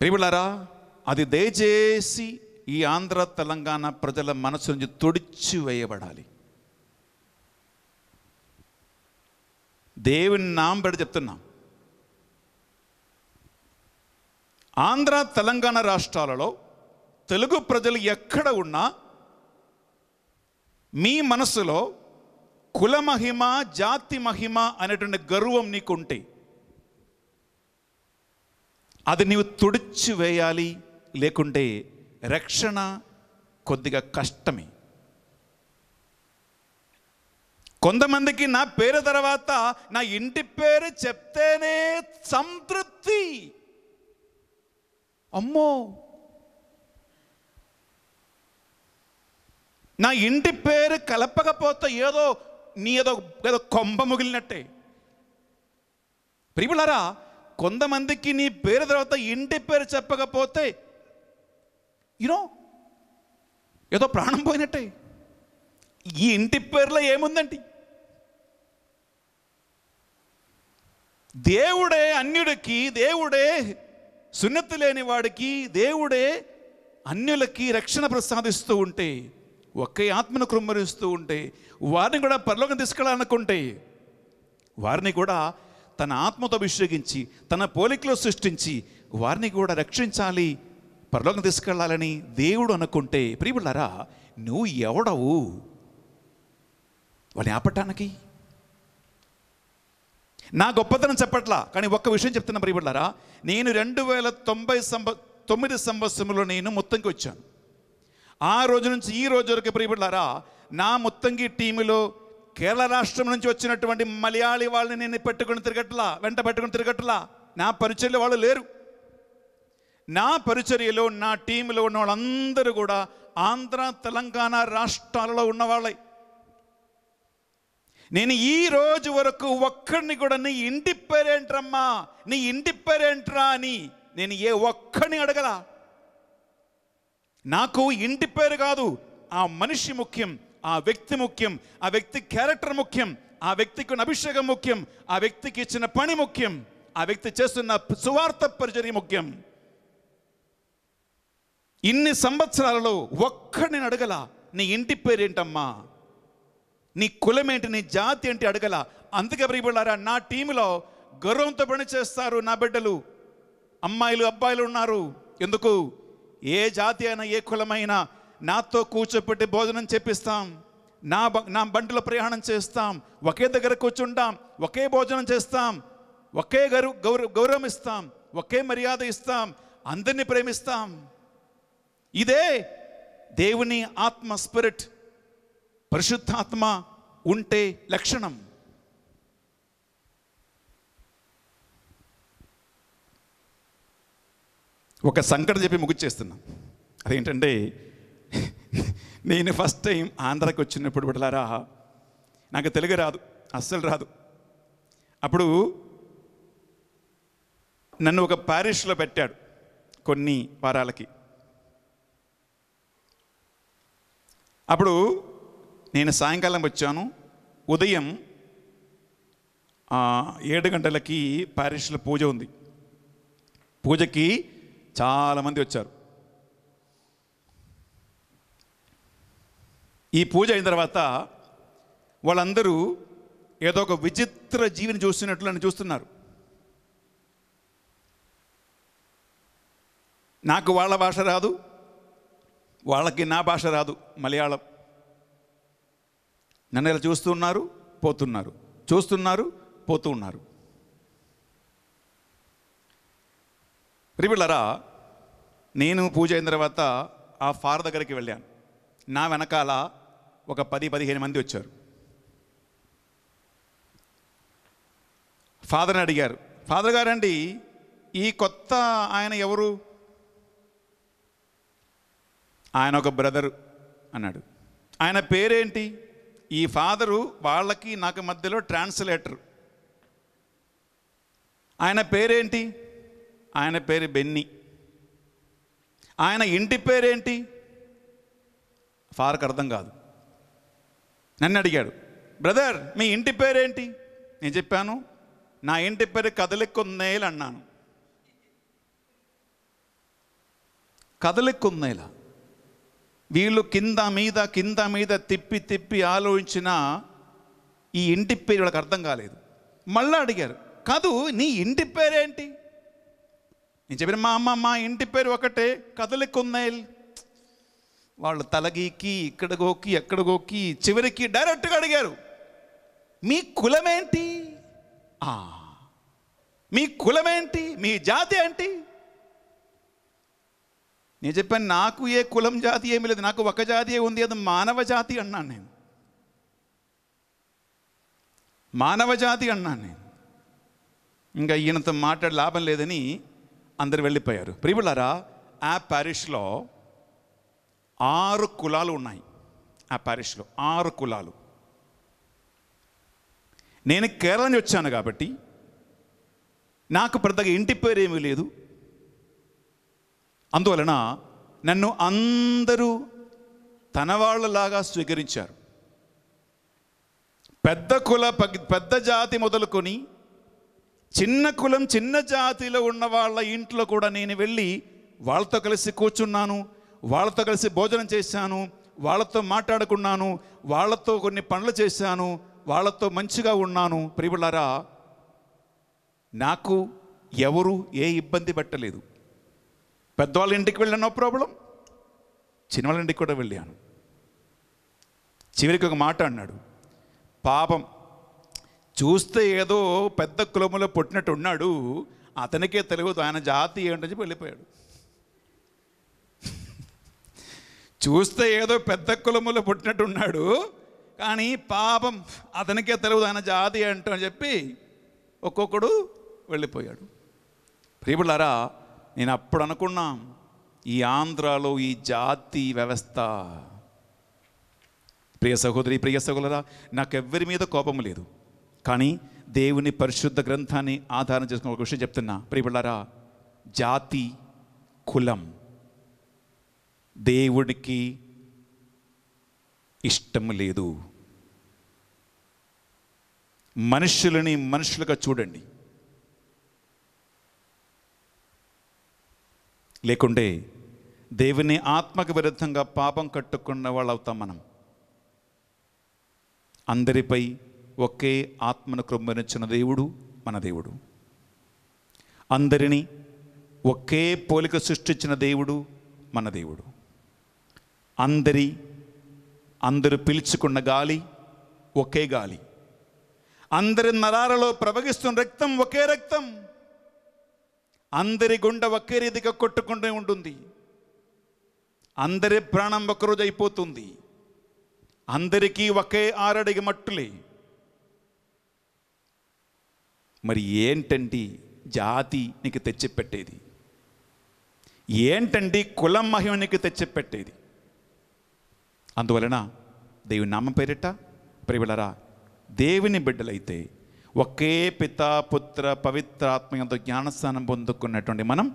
ప్రియులారా అది దయచేసి ఈ ఆంధ్ర తెలంగాణ ప్రజల మనసు నుంచి తుడిచి వేయబడాలి దేవుని నాంబడి చెప్తున్నాం ఆంధ్ర తెలంగాణ రాష్ట్రాలలో తెలుగు ప్రజలు ఎక్కడ ఉన్నా మీ మనసులో కుల మహిమ జాతి మహిమ అనేటువంటి గర్వం నీకుంటే అది నీవు తుడిచి వేయాలి లేకుంటే రక్షణ కొద్దిగా కష్టమే కొంతమందికి నా పేరు తర్వాత నా ఇంటి పేరు చెప్తేనే సంతృప్తి అమ్మో నా ఇంటి పేరు కలపకపోతే ఏదో నీ ఏదో ఏదో కొంప ముగిలినట్టే ప్రియులారా కొంతమందికి నీ పేరు తర్వాత ఇంటి పేరు చెప్పకపోతే యునో ఏదో ప్రాణం పోయినట్టే ఈ ఇంటి పేరులో ఏముందండి దేవుడే అన్యుడికి దేవుడే సున్నతి లేని వాడికి దేవుడే అన్యులకి రక్షణ ప్రసాదిస్తూ ఉంటే ఒకే ఆత్మను కృమ్మరిస్తూ ఉంటే వారిని కూడా పరలోకం తీసుకెళ్ళాలనుకుంటే వారిని కూడా తన ఆత్మతో అభిషేకించి తన పోలికలో సృష్టించి వారిని కూడా రక్షించాలి పరలోకం తీసుకెళ్ళాలని దేవుడు అనుకుంటే ప్రియులారా నువ్వు ఎవడవు వాళ్ళని ఆపటానికి నా గొప్పతనం చెప్పట్లా కానీ ఒక్క విషయం చెప్తున్నా ప్రియులారా నేను రెండు వేల తొంభై సంవ తొమ్మిది సంవత్సరంలో నేను మొత్తంకి వచ్చాను ఆ రోజు నుంచి ఈ రోజు వరకు ప్రియులారా నా మొత్తంగి టీములో కేరళ రాష్ట్రం నుంచి వచ్చినటువంటి మలయాళీ వాళ్ళని నేను పెట్టుకుని తిరగట్లా వెంట పెట్టుకుని తిరగట్లా నా పరిచర్లో వాళ్ళు లేరు నా పరిచర్యలో నా టీంలో ఉన్న వాళ్ళందరూ కూడా ఆంధ్ర తెలంగాణ రాష్ట్రాలలో ఉన్నవాళ్ళై నేను ఈ రోజు వరకు ఒక్కడిని కూడా నీ ఇంటి పేరేంట్రమ్మా నీ ఇంటి పేరేంట్రా అని నేను ఏ ఒక్కడిని అడగల నాకు ఇంటి పేరు కాదు ఆ మనిషి ముఖ్యం ఆ వ్యక్తి ముఖ్యం ఆ వ్యక్తి క్యారెక్టర్ ముఖ్యం ఆ వ్యక్తికి ఉన్న అభిషేకం ముఖ్యం ఆ వ్యక్తికి ఇచ్చిన పని ముఖ్యం ఆ వ్యక్తి చేస్తున్న సువార్త పరిచర్య ముఖ్యం ఇన్ని సంవత్సరాలలో ఒక్కడిని అడగల నీ ఇంటి పేరేంటమ్మా నీ కులమేంటి నీ జాతి ఏంటి అడగల అందుకే ప్రియబడారా నా టీంలో గర్వంతో పని చేస్తారు నా బిడ్డలు అమ్మాయిలు అబ్బాయిలు ఉన్నారు ఎందుకు ఏ జాతి అయినా ఏ కులమైనా నాతో కూర్చోపెట్టి భోజనం చేపిస్తాం నా నా బండిలో ప్రయాణం చేస్తాం ఒకే దగ్గర కూర్చుంటాం ఒకే భోజనం చేస్తాం ఒకే గౌరవ గౌరవం ఇస్తాం ఒకే మర్యాద ఇస్తాం అందరినీ ప్రేమిస్తాం ఇదే దేవుని ఆత్మ స్పిరిట్ పరిశుద్ధాత్మ ఉంటే లక్షణం ఒక సంకట చెప్పి ముగిచేస్తున్నాం అదేంటంటే నేను ఫస్ట్ టైం ఆంధ్రాకి వచ్చినప్పుడు బిడ్డలారా నాకు తెలుగు రాదు అస్సలు రాదు అప్పుడు నన్ను ఒక ప్యారిష్లో పెట్టాడు కొన్ని వారాలకి అప్పుడు నేను సాయంకాలం వచ్చాను ఉదయం ఏడు గంటలకి ప్యారిష్లో పూజ ఉంది పూజకి చాలామంది వచ్చారు ఈ పూజ అయిన తర్వాత వాళ్ళందరూ ఏదో ఒక విచిత్ర జీవిని చూస్తున్నట్లు నన్ను చూస్తున్నారు నాకు వాళ్ళ భాష రాదు వాళ్ళకి నా భాష రాదు మలయాళం నన్ను ఇలా చూస్తున్నారు పోతున్నారు చూస్తున్నారు పోతూ ఉన్నారు రిబిళ్ళరా నేను పూజ అయిన తర్వాత ఆ ఫార్ దగ్గరికి వెళ్ళాను నా వెనకాల ఒక పది పదిహేను మంది వచ్చారు ఫాదర్ని అడిగారు ఫాదర్ గారండి ఈ కొత్త ఆయన ఎవరు ఆయన ఒక బ్రదరు అన్నాడు ఆయన పేరేంటి ఈ ఫాదరు వాళ్ళకి నాకు మధ్యలో ట్రాన్స్లేటర్ ఆయన పేరేంటి ఆయన పేరు బెన్నీ ఆయన ఇంటి పేరేంటి ఫార్కు అర్థం కాదు నన్ను అడిగాడు బ్రదర్ మీ ఇంటి పేరేంటి నేను చెప్పాను నా ఇంటి పేరు కదలిక్కున్నేలు అన్నాను కదలిక్కున్నేల వీళ్ళు కింద మీద కింద మీద తిప్పి తిప్పి ఆలోచించిన ఈ ఇంటి పేరు వాళ్ళకి అర్థం కాలేదు మళ్ళీ అడిగారు కాదు నీ ఇంటి పేరేంటి నేను చెప్పిన మా అమ్మ మా ఇంటి పేరు ఒకటే కదలిక్కున్నేలు వాళ్ళు తలగీకి ఇక్కడ గోకి ఎక్కడ గోకి చివరికి డైరెక్ట్గా అడిగారు మీ కులమేంటి మీ కులమేంటి మీ జాతి ఏంటి నేను చెప్పాను నాకు ఏ కులం జాతి ఏమీ లేదు నాకు ఒక జాతి ఉంది అది మానవ జాతి అన్నాను నేను మానవ జాతి అన్నాను నేను ఇంకా ఈయనతో మాట్లాడే లాభం లేదని అందరు వెళ్ళిపోయారు ప్రియులారా ఆ ప్యారిష్లో ఆరు కులాలు ఉన్నాయి ఆ పారిష్లో ఆరు కులాలు నేను కేరళని వచ్చాను కాబట్టి నాకు పెద్దగా ఇంటి పేరు ఏమీ లేదు అందువలన నన్ను అందరూ తన వాళ్ళలాగా స్వీకరించారు పెద్ద కుల పెద్ద జాతి మొదలుకొని చిన్న కులం చిన్న జాతిలో ఉన్న వాళ్ళ ఇంట్లో కూడా నేను వెళ్ళి వాళ్ళతో కలిసి కూర్చున్నాను వాళ్ళతో కలిసి భోజనం చేశాను వాళ్ళతో మాట్లాడుకున్నాను వాళ్ళతో కొన్ని పనులు చేశాను వాళ్ళతో మంచిగా ఉన్నాను ప్రియులారా నాకు ఎవరు ఏ ఇబ్బంది పెట్టలేదు పెద్దవాళ్ళ ఇంటికి వెళ్ళిన నో ప్రాబ్లం చిన్నవాళ్ళ ఇంటికి కూడా వెళ్ళాను చివరికి ఒక మాట అన్నాడు పాపం చూస్తే ఏదో పెద్ద కులములో పుట్టినట్టు ఉన్నాడు అతనికే తెలియదు ఆయన జాతి ఏంటని వెళ్ళిపోయాడు చూస్తే ఏదో పెద్ద కులములో పుట్టినట్టున్నాడు కానీ పాపం అతనికే తెలియదు ఆయన జాతి అంటూ అని చెప్పి ఒక్కొక్కడు వెళ్ళిపోయాడు ప్రియులారా నేను అప్పుడు అనుకున్నా ఈ ఆంధ్రాలో ఈ జాతి వ్యవస్థ ప్రియ సహోదరి ప్రియ సహోదరా నాకు ఎవరి మీద కోపం లేదు కానీ దేవుని పరిశుద్ధ గ్రంథాన్ని ఆధారం చేసుకున్న ఒక విషయం చెప్తున్నా ప్రియబిళ్ళారా జాతి కులం దేవుడికి ఇష్టం లేదు మనుషులని మనుషులుగా చూడండి లేకుంటే దేవుని ఆత్మకు విరుద్ధంగా పాపం కట్టుకున్న వాళ్ళు అవుతాం మనం అందరిపై ఒకే ఆత్మను కృంభరించిన దేవుడు మన దేవుడు అందరినీ ఒకే పోలిక సృష్టించిన దేవుడు మన దేవుడు అందరి అందరూ పిలుచుకున్న గాలి ఒకే గాలి అందరి నరాలలో ప్రవహిస్తున్న రక్తం ఒకే రక్తం అందరి గుండె ఒకే రీతిగా కొట్టుకుంటూ ఉంటుంది అందరి ప్రాణం ఒకరోజు అయిపోతుంది అందరికీ ఒకే ఆరడిగి మట్టులే మరి ఏంటండి జాతి నీకు తెచ్చిపెట్టేది ఏంటండి కులం మహిమ నీకు తెచ్చిపెట్టేది అందువలన దేవుని నామం పేరిట ప్రియులరా దేవుని బిడ్డలైతే ఒకే పిత పుత్ర పవిత్ర ఎంతో జ్ఞానస్థానం పొందుకున్నటువంటి మనం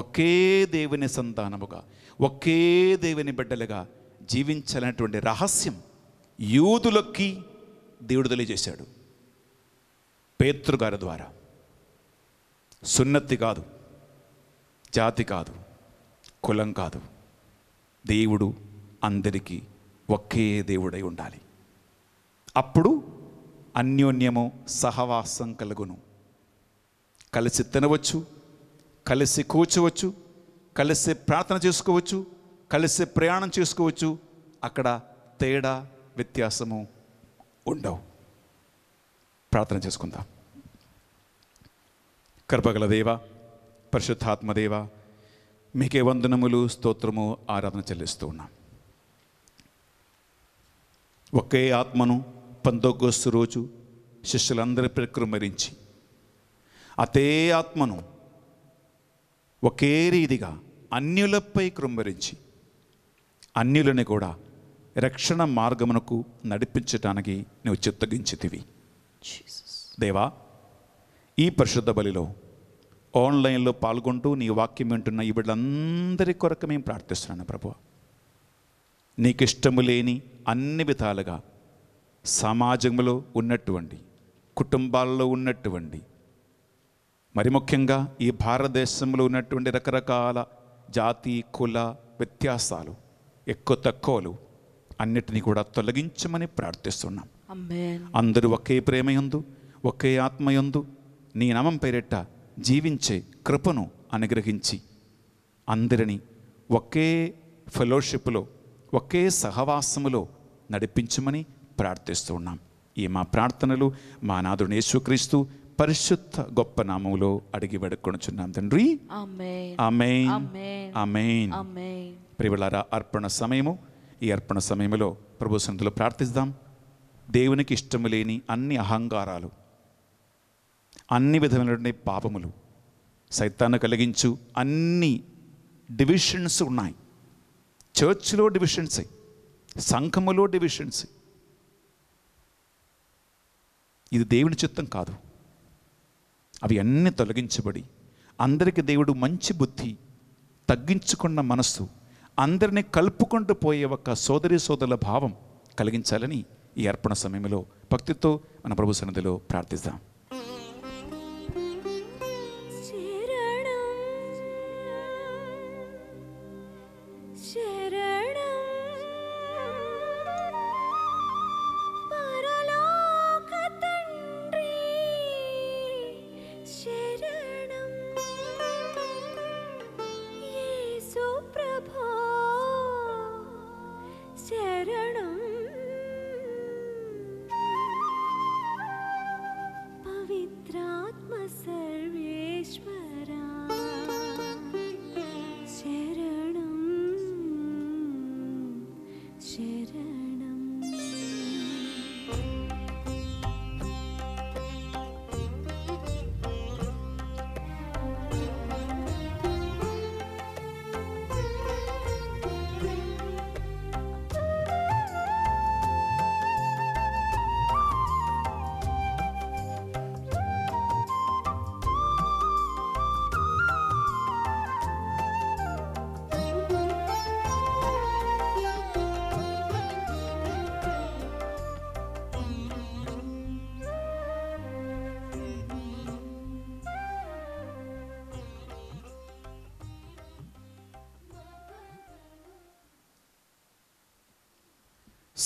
ఒకే దేవుని సంతానముగా ఒకే దేవుని బిడ్డలుగా జీవించాలనేటువంటి రహస్యం యూదులకి దేవుడు తెలియజేశాడు పేతృగారి ద్వారా సున్నతి కాదు జాతి కాదు కులం కాదు దేవుడు అందరికీ ఒకే దేవుడై ఉండాలి అప్పుడు అన్యోన్యము సహవాసం కలుగును కలిసి తినవచ్చు కలిసి కూర్చోవచ్చు కలిసి ప్రార్థన చేసుకోవచ్చు కలిసి ప్రయాణం చేసుకోవచ్చు అక్కడ తేడా వ్యత్యాసము ఉండవు ప్రార్థన చేసుకుందాం కర్పగల దేవ పరిశుద్ధాత్మదేవ మీకే వందనములు స్తోత్రము ఆరాధన చెల్లిస్తూ ఉన్నాం ఒకే ఆత్మను పంతొగోస్తు రోజు శిష్యులందరి మరించి అదే ఆత్మను ఒకే రీతిగా అన్యులపై కృంభరించి అన్యులని కూడా రక్షణ మార్గమునకు నడిపించటానికి నువ్వు చిత్తగించితివి దేవా ఈ పరిశుద్ధ బలిలో ఆన్లైన్లో పాల్గొంటూ నీ వాక్యం వింటున్న ఈ బిడ్డలందరి కొరకు మేము ప్రార్థిస్తున్నాను ప్రభు నీకిష్టము లేని అన్ని విధాలుగా సమాజంలో ఉన్నటువంటి కుటుంబాల్లో ఉన్నటువంటి మరి ముఖ్యంగా ఈ భారతదేశంలో ఉన్నటువంటి రకరకాల జాతి కుల వ్యత్యాసాలు ఎక్కువ తక్కువలు అన్నిటినీ కూడా తొలగించమని ప్రార్థిస్తున్నాం అందరూ ఒకే ప్రేమయందు ఒకే ఆత్మయందు నీ నామం పేరిట జీవించే కృపను అనుగ్రహించి అందరినీ ఒకే ఫెలోషిప్లో ఒకే సహవాసములో నడిపించమని ప్రార్థిస్తున్నాం ఈ మా ప్రార్థనలు మా నాదుడు యేసుక్రీస్తు పరిశుద్ధ గొప్ప నామంలో అడిగి వేడుకొనుచున్నాం తండ్రి ప్రివలారా అర్పణ సమయము ఈ అర్పణ సమయంలో ప్రభు సంతులు ప్రార్థిస్తాం దేవునికి ఇష్టము లేని అన్ని అహంకారాలు అన్ని విధమైన పాపములు సైతాన్ని కలిగించు అన్ని డివిషన్స్ ఉన్నాయి చర్చ్లో డివిషన్స్ సంఘములో డివిషన్స్ ఇది దేవుని చిత్తం కాదు అవి అన్ని తొలగించబడి అందరికీ దేవుడు మంచి బుద్ధి తగ్గించుకున్న మనస్సు అందరినీ కలుపుకుంటూ పోయే ఒక సోదరి సోదరుల భావం కలిగించాలని ఈ అర్పణ సమయంలో భక్తితో మన ప్రభు సన్నిధిలో ప్రార్థిస్తాం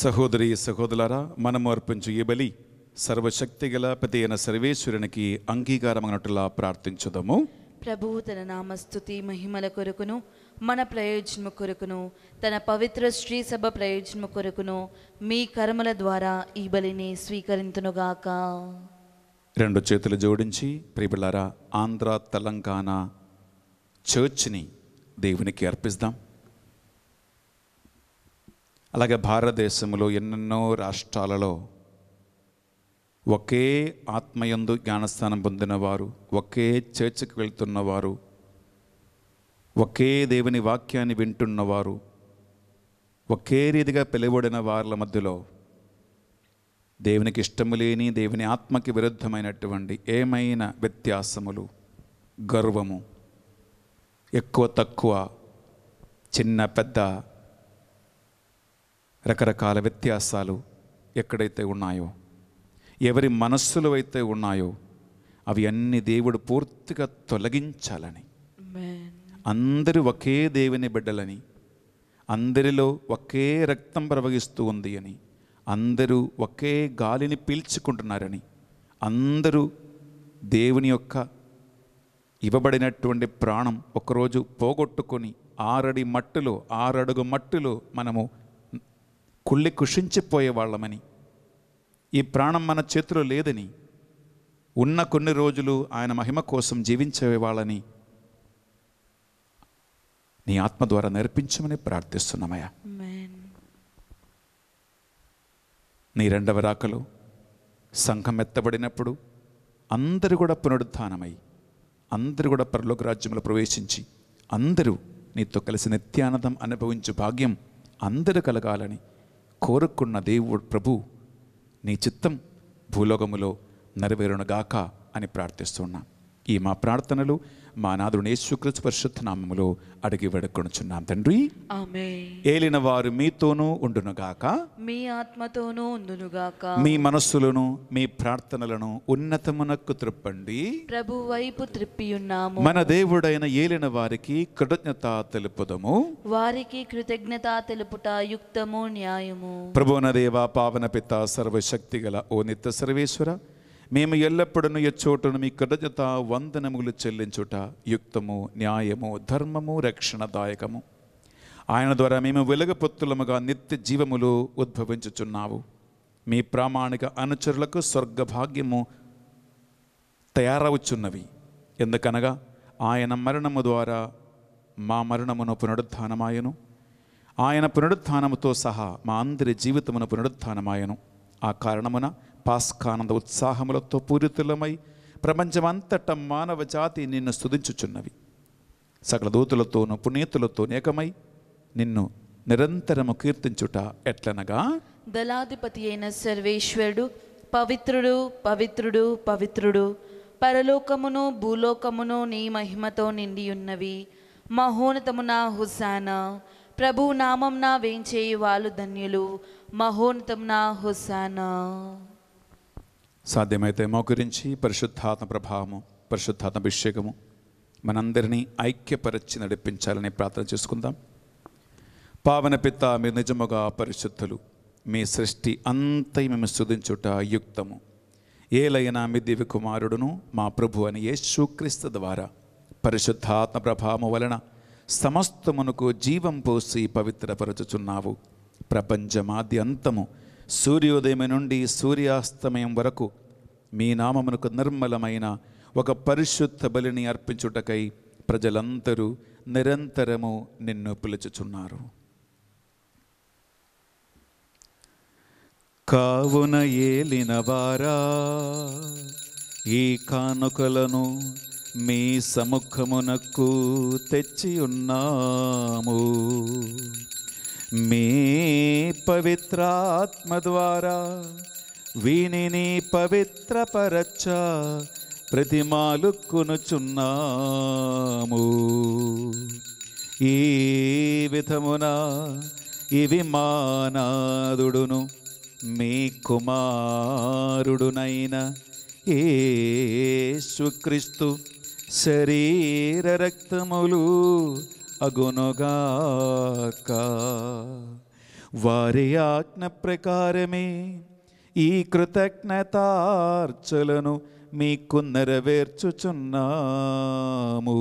సహోదరి సహోదరులారా మనం అర్పించు ఈ బలి సర్వశక్తి గల ప్రతి అయిన సర్వేశ్వరునికి అంగీకారం అన్నట్లా ప్రార్థించుదాము ప్రభు తన నామస్తుతి మహిమల కొరకును మన ప్రయోజనము కొరకును తన పవిత్ర శ్రీ సభ ప్రయోజనము కొరకును మీ కర్మల ద్వారా ఈ బలిని స్వీకరింతునుగాక రెండు చేతులు జోడించి ప్రిబిళ్ళారా ఆంధ్ర తెలంగాణ చర్చ్ని దేవునికి అర్పిస్తాం అలాగే భారతదేశంలో ఎన్నెన్నో రాష్ట్రాలలో ఒకే ఆత్మయందు జ్ఞానస్థానం పొందినవారు ఒకే చర్చికి వెళ్తున్నవారు ఒకే దేవుని వాక్యాన్ని వింటున్నవారు ఒకే రీతిగా పిలువడిన వార్ల మధ్యలో దేవునికి ఇష్టము లేని దేవుని ఆత్మకి విరుద్ధమైనటువంటి ఏమైనా వ్యత్యాసములు గర్వము ఎక్కువ తక్కువ చిన్న పెద్ద రకరకాల వ్యత్యాసాలు ఎక్కడైతే ఉన్నాయో ఎవరి మనస్సులు అయితే ఉన్నాయో అవి అన్ని దేవుడు పూర్తిగా తొలగించాలని అందరూ ఒకే దేవుని బిడ్డలని అందరిలో ఒకే రక్తం ప్రవహిస్తూ ఉంది అని అందరూ ఒకే గాలిని పీల్చుకుంటున్నారని అందరూ దేవుని యొక్క ఇవ్వబడినటువంటి ప్రాణం ఒకరోజు పోగొట్టుకొని ఆరడి మట్టులో ఆరడుగు మట్టులో మనము కుళ్ళి కుషించిపోయే వాళ్ళమని ఈ ప్రాణం మన చేతిలో లేదని ఉన్న కొన్ని రోజులు ఆయన మహిమ కోసం జీవించేవాళ్ళని నీ ఆత్మ ద్వారా నేర్పించమని ప్రార్థిస్తున్నామయ్యా నీ రెండవ రాకలు సంఘం ఎత్తబడినప్పుడు అందరూ కూడా పునరుద్ధానమై అందరూ కూడా పరలోక రాజ్యంలో ప్రవేశించి అందరూ నీతో కలిసి నిత్యానందం అనుభవించే భాగ్యం అందరూ కలగాలని కోరుకున్న దేవుడు ప్రభు నీ చిత్తం భూలోకములో నెరవేరునగాక అని ప్రార్థిస్తున్నాను ఈ మా ప్రార్థనలు మా నాదుని యేసుక్రీస్తు పరిశుద్ధ నామములో అడిగి వేడుకొనుచున్నాం తండ్రి ఏలిన వారు మీతోనూ ఉండునుగాక మీ ఆత్మతోనూ ఉండునుగాక మీ మనస్సులను మీ ప్రార్థనలను ఉన్నతమునకు త్రిప్పండి ప్రభు వైపు త్రిప్పి ఉన్నాము మన దేవుడైన ఏలిన వారికి కృతజ్ఞత తెలుపుదము వారికి కృతజ్ఞత తెలుపుట యుక్తము న్యాయము ప్రభువన దేవ పావన పిత సర్వశక్తి గల ఓ నిత్య సర్వేశ్వర మేము ఎల్లప్పుడూ ఎచ్చోటను మీ కృతజ్ఞత వందనములు చెల్లించుట యుక్తము న్యాయము ధర్మము రక్షణదాయకము ఆయన ద్వారా మేము వెలుగపొత్తులముగా నిత్య జీవములు ఉద్భవించుచున్నావు మీ ప్రామాణిక అనుచరులకు స్వర్గభాగ్యము తయారవుచున్నవి ఎందుకనగా ఆయన మరణము ద్వారా మా మరణమును పునరుద్ధానమాయను ఆయన పునరుద్ధానముతో సహా మా అందరి జీవితమును పునరుద్ధానమాయను ఆ కారణమున పాస్కానంద ఉత్సాహములతో పూరితులమై ప్రపంచమంతట మానవ జాతి నిన్ను స్థుతించుచున్నవి సకల దూతులతోనూ పునీతులతో నేకమై నిన్ను నిరంతరము కీర్తించుట ఎట్లనగా దళాధిపతి అయిన సర్వేశ్వరుడు పవిత్రుడు పవిత్రుడు పవిత్రుడు పరలోకమును భూలోకమును నీ మహిమతో నిండి ఉన్నవి మహోన్నతమున హుసాన ప్రభు నా వేంచేయి వాళ్ళు ధన్యులు మహోన్నతమున హుసానా సాధ్యమైతే గురించి పరిశుద్ధాత్మ ప్రభావము పరిశుద్ధాత్మ అభిషేకము మనందరినీ ఐక్యపరచి నడిపించాలని ప్రార్థన చేసుకుందాం పావన పిత్త మీరు నిజముగా పరిశుద్ధులు మీ సృష్టి అంతై మేము శుధించుట యుక్తము ఏలైనా మీ దివ్య కుమారుడును మా ప్రభు అని యేసుక్రీస్తు ద్వారా పరిశుద్ధాత్మ ప్రభావము వలన సమస్తమునకు జీవం పోసి పవిత్రపరచుచున్నావు ప్రపంచమాద్యంతము అంతము సూర్యోదయం నుండి సూర్యాస్తమయం వరకు మీ నామమునకు నిర్మలమైన ఒక పరిశుద్ధ బలిని అర్పించుటకై ప్రజలందరూ నిరంతరము నిన్ను పిలుచుచున్నారు కావున ఏలిన వారా ఈ కానుకలను మీ సముఖమునకు తెచ్చి ఉన్నాము मे पवित्रात्मद्वारा వీనిని పవిత్రపరచ ప్రతిమాలుక్కునుచున్నాము ఈ విధమున ఇవి మానాదుడును మీ కుమారుడునైన ఏసుక్రీస్తు శరీర రక్తములు అగునుగాక వారి ఆజ్ఞ ప్రకారమే ఈ కృతజ్ఞతార్చలను మీకు నెరవేర్చుచున్నాము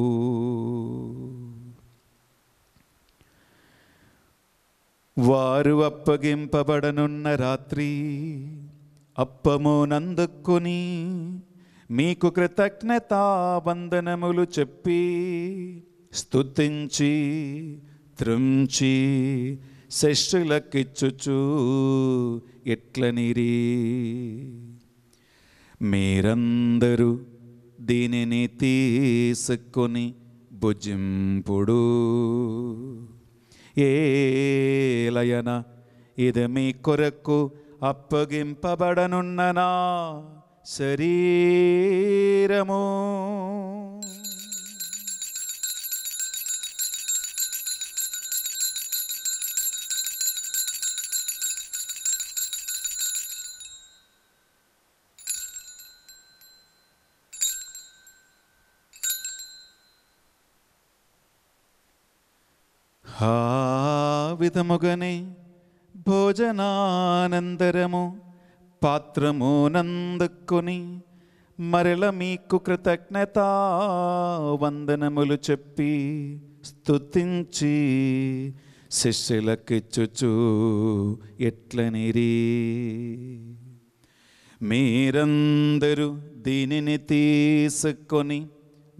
వారు అప్పగింపబడనున్న రాత్రి నందుకుని మీకు కృతజ్ఞతా వందనములు చెప్పి స్తుతించి త్రుంచి శిష్యులకిచ్చుచు ఎట్లనిరి మీరందరూ దీనిని తీసుకొని భుజింపుడు ఏలయన ఇది మీ కొరకు అప్పగింపబడనున్ననా శరీరము ఆ విధముగనే భోజనానందరము పాత్రము నందుకొని మరల మీకు కృతజ్ఞత వందనములు చెప్పి స్తుతించి శిష్యులకిచ్చుచు ఎట్లనిరి మీరందరూ దీనిని తీసుకొని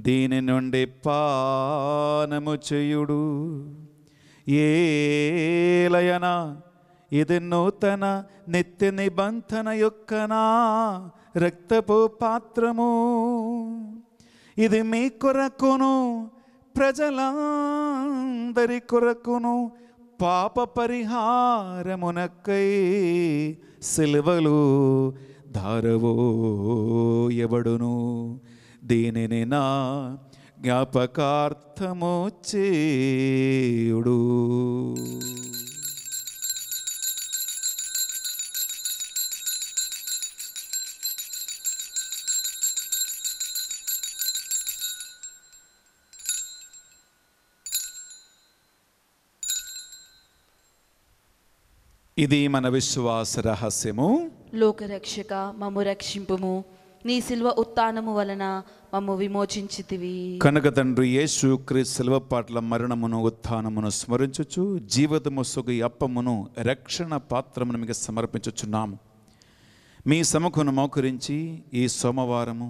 దీని నుండి పానము చేయుడు ఏలయన ఇది నూతన నిత్య నిబంధన యొక్కనా రక్తపు పాత్రము ఇది మీ కొరకును ప్రజలందరి కొరకును పాప పరిహారమునకై సిలువలు ధారవో ఎవడును దీనిని నా జ్ఞాపకార్థమోచేయుడు ఇది మన విశ్వాస రహస్యము లోకరక్షక మము రక్షింపుము నీ సిల్వ ఉత్తానము వలన మమ్ము విమోచించితివి కనుక తండ్రి యేసు క్రీస్తు సిల్వ పాటల మరణమును ఉత్థానమును స్మరించచ్చు జీవితము సుగి అప్పమును రక్షణ పాత్రమును మీకు సమర్పించుచున్నాము మీ సమకును మోకరించి ఈ సోమవారము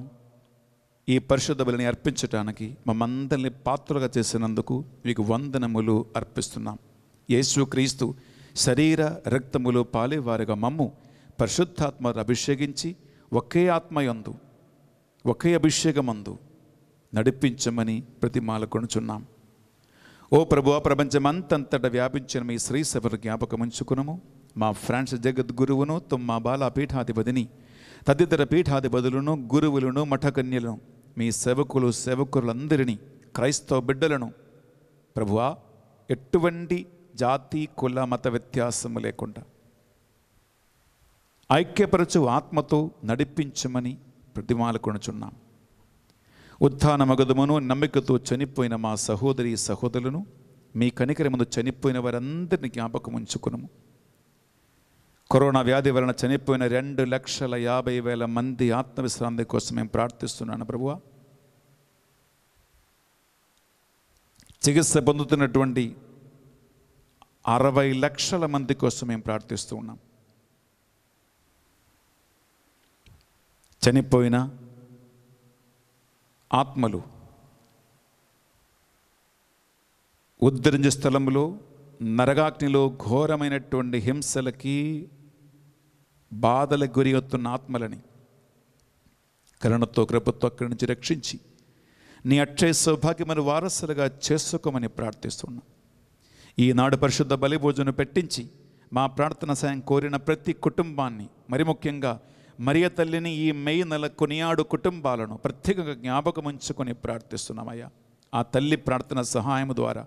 ఈ పరిశుద్ధ బలిని అర్పించటానికి మమ్మందరిని పాత్రలుగా చేసినందుకు మీకు వందనములు అర్పిస్తున్నాం క్రీస్తు శరీర రక్తములు పాలేవారుగా మమ్ము పరిశుద్ధాత్మ అభిషేకించి ఒకే ఆత్మయందు ఒకే అభిషేకమందు నడిపించమని ప్రతిమాల కొనుచున్నాం ఓ ప్రభు ప్రపంచమంతంతట వ్యాపించిన మీ శ్రీ సభను జ్ఞాపకం ఉంచుకునము మా ఫ్రాన్స్ జగద్గురువును తొమ్మ బాల పీఠాధిపతిని తదితర పీఠాధిపతులను గురువులను మఠకన్యలను మీ సేవకులు సేవకులందరినీ క్రైస్తవ బిడ్డలను ప్రభువా ఎటువంటి జాతి కుల మత వ్యత్యాసము లేకుండా ఐక్యపరచు ఆత్మతో నడిపించమని ప్రతిమాలకొనుచున్నాం ఉత్థాన మగదమును నమ్మికతో చనిపోయిన మా సహోదరి సహోదరులను మీ కనికరి ముందు చనిపోయిన వారందరినీ జ్ఞాపకం ఉంచుకును కరోనా వ్యాధి వలన చనిపోయిన రెండు లక్షల యాభై వేల మంది ఆత్మవిశ్రాంతి కోసం మేము ప్రార్థిస్తున్నాను ప్రభువ చికిత్స పొందుతున్నటువంటి అరవై లక్షల మంది కోసం మేము ప్రార్థిస్తూ ఉన్నాం చనిపోయిన ఆత్మలు ఉద్ధరించ స్థలంలో నరగాగ్నిలో ఘోరమైనటువంటి హింసలకి బాధలకు గురి అవుతున్న ఆత్మలని కరుణతో కృపతో అక్కడి నుంచి రక్షించి నీ అక్షయ సౌభాగ్యమైన వారసులుగా చేసుకోమని ప్రార్థిస్తున్నా ఈనాడు పరిశుద్ధ బలిభోజను పెట్టించి మా ప్రార్థన సాయం కోరిన ప్రతి కుటుంబాన్ని మరి ముఖ్యంగా మరియ తల్లిని ఈ మెయ్యి నెల కొనియాడు కుటుంబాలను ప్రత్యేకంగా జ్ఞాపకం ఉంచుకొని ప్రార్థిస్తున్నామయ్యా ఆ తల్లి ప్రార్థన సహాయం ద్వారా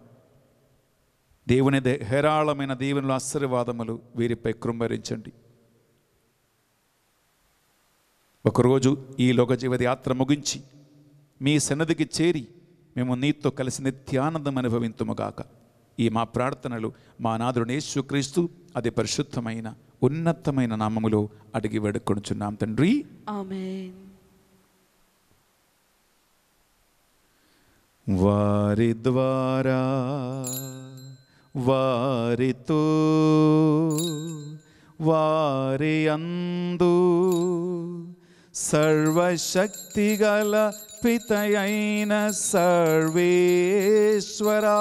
దేవుని హేరాళమైన దేవునిలో ఆశీర్వాదములు వీరిపై కృంభరించండి ఒకరోజు ఈ లోక జీవిత యాత్ర ముగించి మీ సన్నదికి చేరి మేము నీతో కలిసి నిత్యానందం అనుభవింతుముగాక ఈ మా ప్రార్థనలు మా నాదుడు క్రీస్తు అది పరిశుద్ధమైన ఉన్నతమైన నామములో అడిగి వేడుకొనుచున్నాం తండ్రి వారి ద్వారా వారితో వారి అందు సర్వశక్తిగల పితయైన సర్వేశ్వరా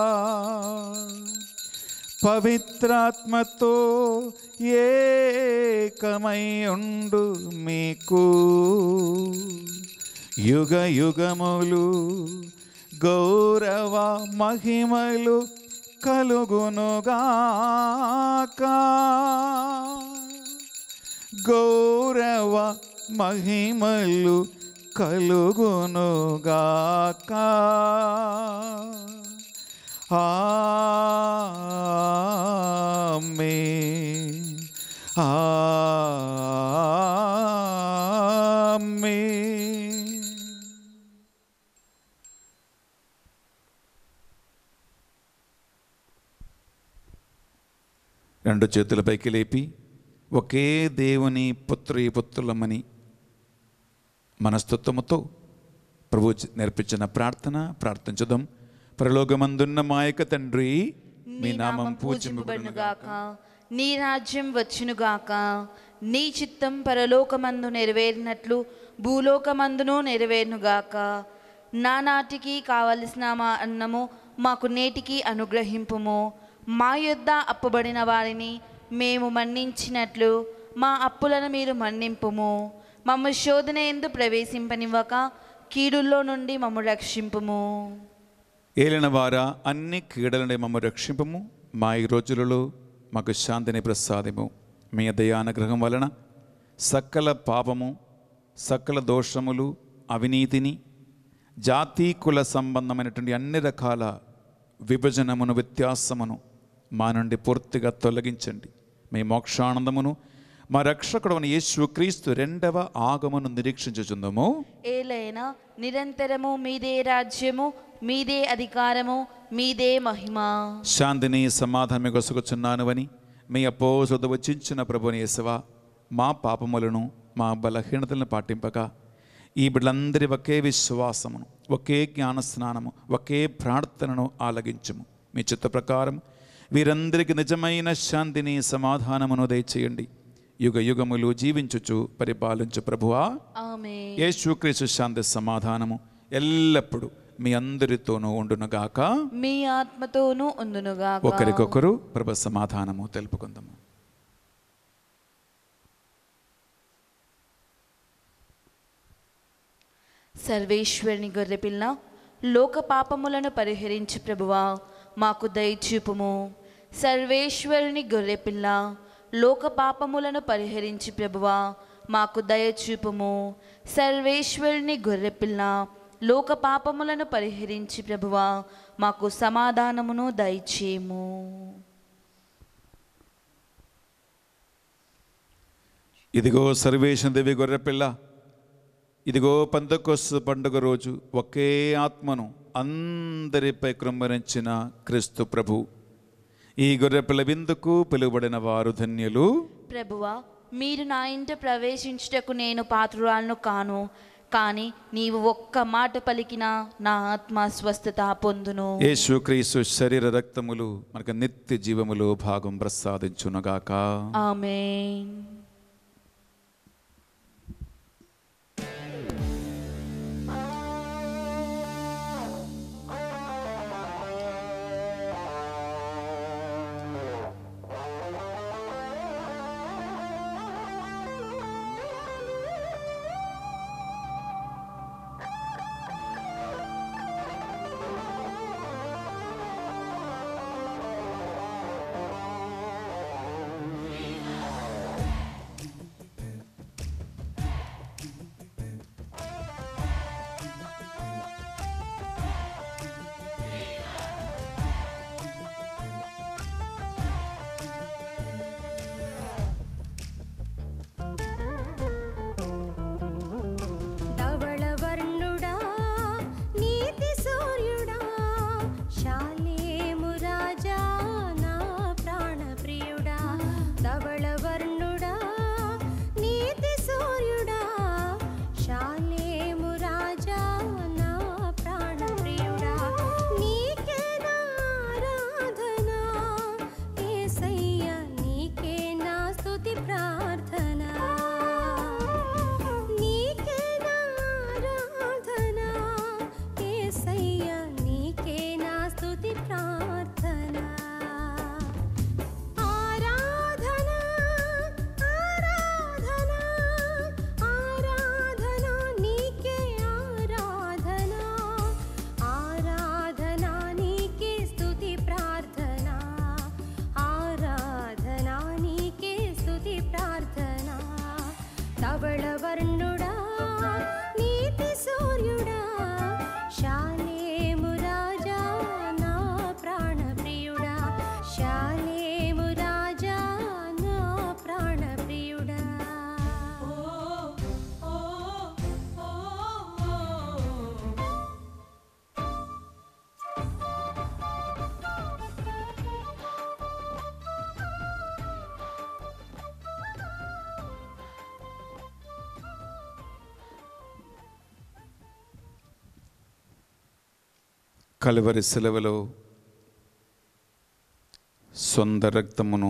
పవిత్రాత్మతో ఏకమై ఉండు మీకు యుగ యుగములు గౌరవ మహిమలు కలుగునుగాక గౌరవ మహిమలు కలుగునుగాక ఆమె ఆమె రెండు చేతుల పైకి లేపి ఒకే దేవుని పుత్రి పుత్రులమని మనస్తత్వముతో ప్రభు నేర్పించిన ప్రార్థన ప్రార్థించదాం ప్రలోకమందున్న మా యొక్క తండ్రి మీ నామం పూజింపబడునుగాక నీ రాజ్యం గాక నీ చిత్తం పరలోకమందు నెరవేరినట్లు భూలోకమందును నెరవేరునుగాక నానాటికి కావలసిన మా అన్నము మాకు నేటికి అనుగ్రహింపుము మా యొద్ద అప్పబడిన వారిని మేము మన్నించినట్లు మా అప్పులను మీరు మన్నింపుము మమ్మ శోధన ఎందు ప్రవేశింపనివ్వక కీడుల్లో నుండి మమ్మ రక్షింపము ఏలిన వారా అన్ని కీడల నుండి మమ్మ రక్షింపము మా ఈ రోజులలో మాకు శాంతిని ప్రసాదము మీ దయానుగ్రహం వలన సకల పాపము సకల దోషములు అవినీతిని జాతి కుల సంబంధమైనటువంటి అన్ని రకాల విభజనమును వ్యత్యాసమును మా నుండి పూర్తిగా తొలగించండి మీ మోక్షానందమును మా రక్షకుడవన యేసు క్రీస్తు రెండవ ఆగమను నిరీక్షించుచుందము ఏలైనా నిరంతరము మీదే రాజ్యము మీదే అధికారము మీదే మహిమ శాంతిని సమాధానమే కొసుకుచున్నానువని మీ అపోసత వచ్చించిన ప్రభుని యేసవ మా పాపములను మా బలహీనతలను పాటింపక ఈ బిడ్డలందరి ఒకే విశ్వాసమును ఒకే జ్ఞాన స్నానము ఒకే ప్రార్థనను ఆలగించము మీ చిత్త ప్రకారం వీరందరికీ నిజమైన శాంతిని సమాధానమును దయచేయండి యుగ యుగములు జీవించుచు పరిపాలించు ప్రభువా యేసుక్రీస్తు శాంతి సమాధానము ఎల్లప్పుడూ మీ అందరితోనూ ఉండునుగాక మీ ఆత్మతోనూ ఉండునుగా ఒకరికొకరు ప్రభు సమాధానము తెలుపుకుందాము సర్వేశ్వరుని గొర్రెపిల్ల లోక పాపములను పరిహరించు ప్రభువా మాకు దయచూపుము సర్వేశ్వరుని గొర్రెపిల్ల లోక పాపములను పరిహరించి ప్రభువా మాకు దయచూపము సర్వేశ్వరుని గొర్రెపిల్ల లోక పాపములను పరిహరించి ప్రభువా మాకు సమాధానమును దయచేయము ఇదిగో సర్వేశ్వర దేవి గొర్రెపిల్ల ఇదిగో పందకొస్ పండుగ రోజు ఒకే ఆత్మను అందరిపై క్రమరించిన క్రీస్తు ప్రభు ఈ గొర్రె పిలవిందుకు పిలువబడిన వారు ధన్యులు ప్రభువా మీరు నా ఇంట ప్రవేశించుటకు నేను పాత్రురాలను కాను కానీ నీవు ఒక్క మాట పలికినా నా ఆత్మ స్వస్థత పొందును యేసుక్రీస్తు శరీర రక్తములు మనకు నిత్య జీవములో భాగం ప్రసాదించునగాక ఆమెన్ కలవరి సెలవులో సొంత రక్తమును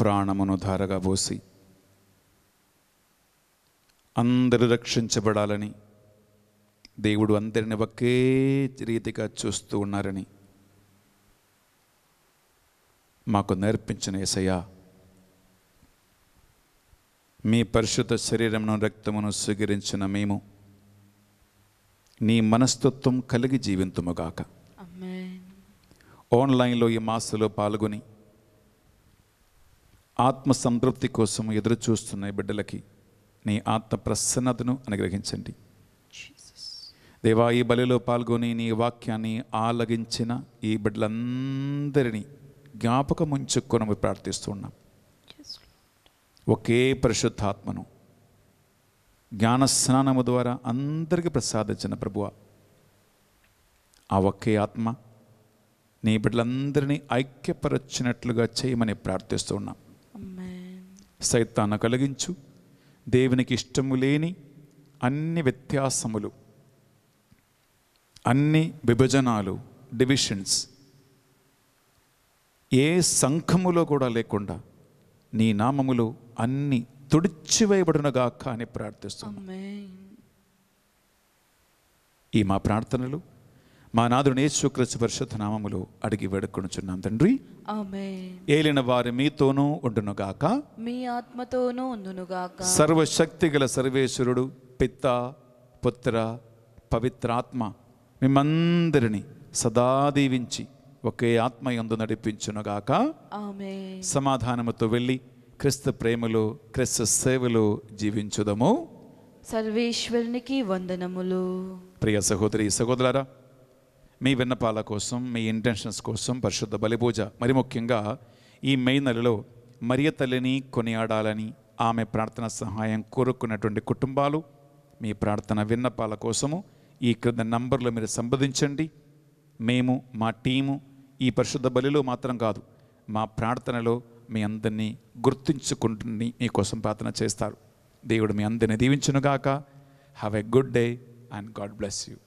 ప్రాణమును ధారగా పోసి అందరు రక్షించబడాలని దేవుడు అందరిని ఒకే రీతిగా చూస్తూ ఉన్నారని మాకు నేర్పించిన ఏసయ్య మీ పరిశుద్ధ శరీరమును రక్తమును స్వీకరించిన మేము నీ మనస్తత్వం కలిగి జీవింతుముగాక ఆన్లైన్లో ఈ మాసలో పాల్గొని ఆత్మ సంతృప్తి కోసం ఎదురు చూస్తున్న బిడ్డలకి నీ ఆత్మ ప్రసన్నతను అనుగ్రహించండి దేవా ఈ బలిలో పాల్గొని నీ వాక్యాన్ని ఆలగించిన ఈ బిడ్డలందరినీ జ్ఞాపకం ప్రార్థిస్తున్నాం ఒకే పరిశుద్ధాత్మను జ్ఞానస్నానము ద్వారా అందరికీ ప్రసాదించిన ప్రభువ ఆ ఒక్కే ఆత్మ నీ బిడ్డలందరినీ ఐక్యపరచినట్లుగా చేయమని ప్రార్థిస్తూ సైతాన్న కలిగించు దేవునికి ఇష్టము లేని అన్ని వ్యత్యాసములు అన్ని విభజనాలు డివిషన్స్ ఏ సంఘములో కూడా లేకుండా నీ నామములో అన్ని తుడిచివేయబడునగాక అని ప్రార్థిస్తున్నాం ఈ మా ప్రార్థనలు మా నాదుడు యేసుక్రీస్తు పరిషత్ నామములు అడిగి వేడుకొనుచున్నాం తండ్రి ఏలిన వారి మీతోనూ ఉండునుగాక మీ ఆత్మతోనూ ఉండునుగాక సర్వశక్తి గల సర్వేశ్వరుడు పిత్త పుత్ర పవిత్రాత్మ మిమ్మందరిని సదా దీవించి ఒకే ఆత్మ ఎందు నడిపించునుగాక సమాధానముతో వెళ్ళి క్రిస్తు ప్రేమలు క్రిస్తు సేవలు జీవించుదము సర్వేశ్వరునికి వందనములు ప్రియ సహోదరి సహోదరులారా మీ విన్నపాల కోసం మీ ఇంటెన్షన్స్ కోసం పరిశుద్ధ బలిపూజ మరి ముఖ్యంగా ఈ మే నెలలో మరియ తల్లిని కొనియాడాలని ఆమె ప్రార్థన సహాయం కోరుకున్నటువంటి కుటుంబాలు మీ ప్రార్థన విన్నపాల కోసము ఈ క్రింద నంబర్లో మీరు సంప్రదించండి మేము మా టీము ఈ పరిశుద్ధ బలిలో మాత్రం కాదు మా ప్రార్థనలో మీ అందరినీ గుర్తుంచుకుంటుని మీకోసం ప్రార్థన చేస్తారు దేవుడు మీ అందరినీ దీవించునుగాక have a good day and god bless you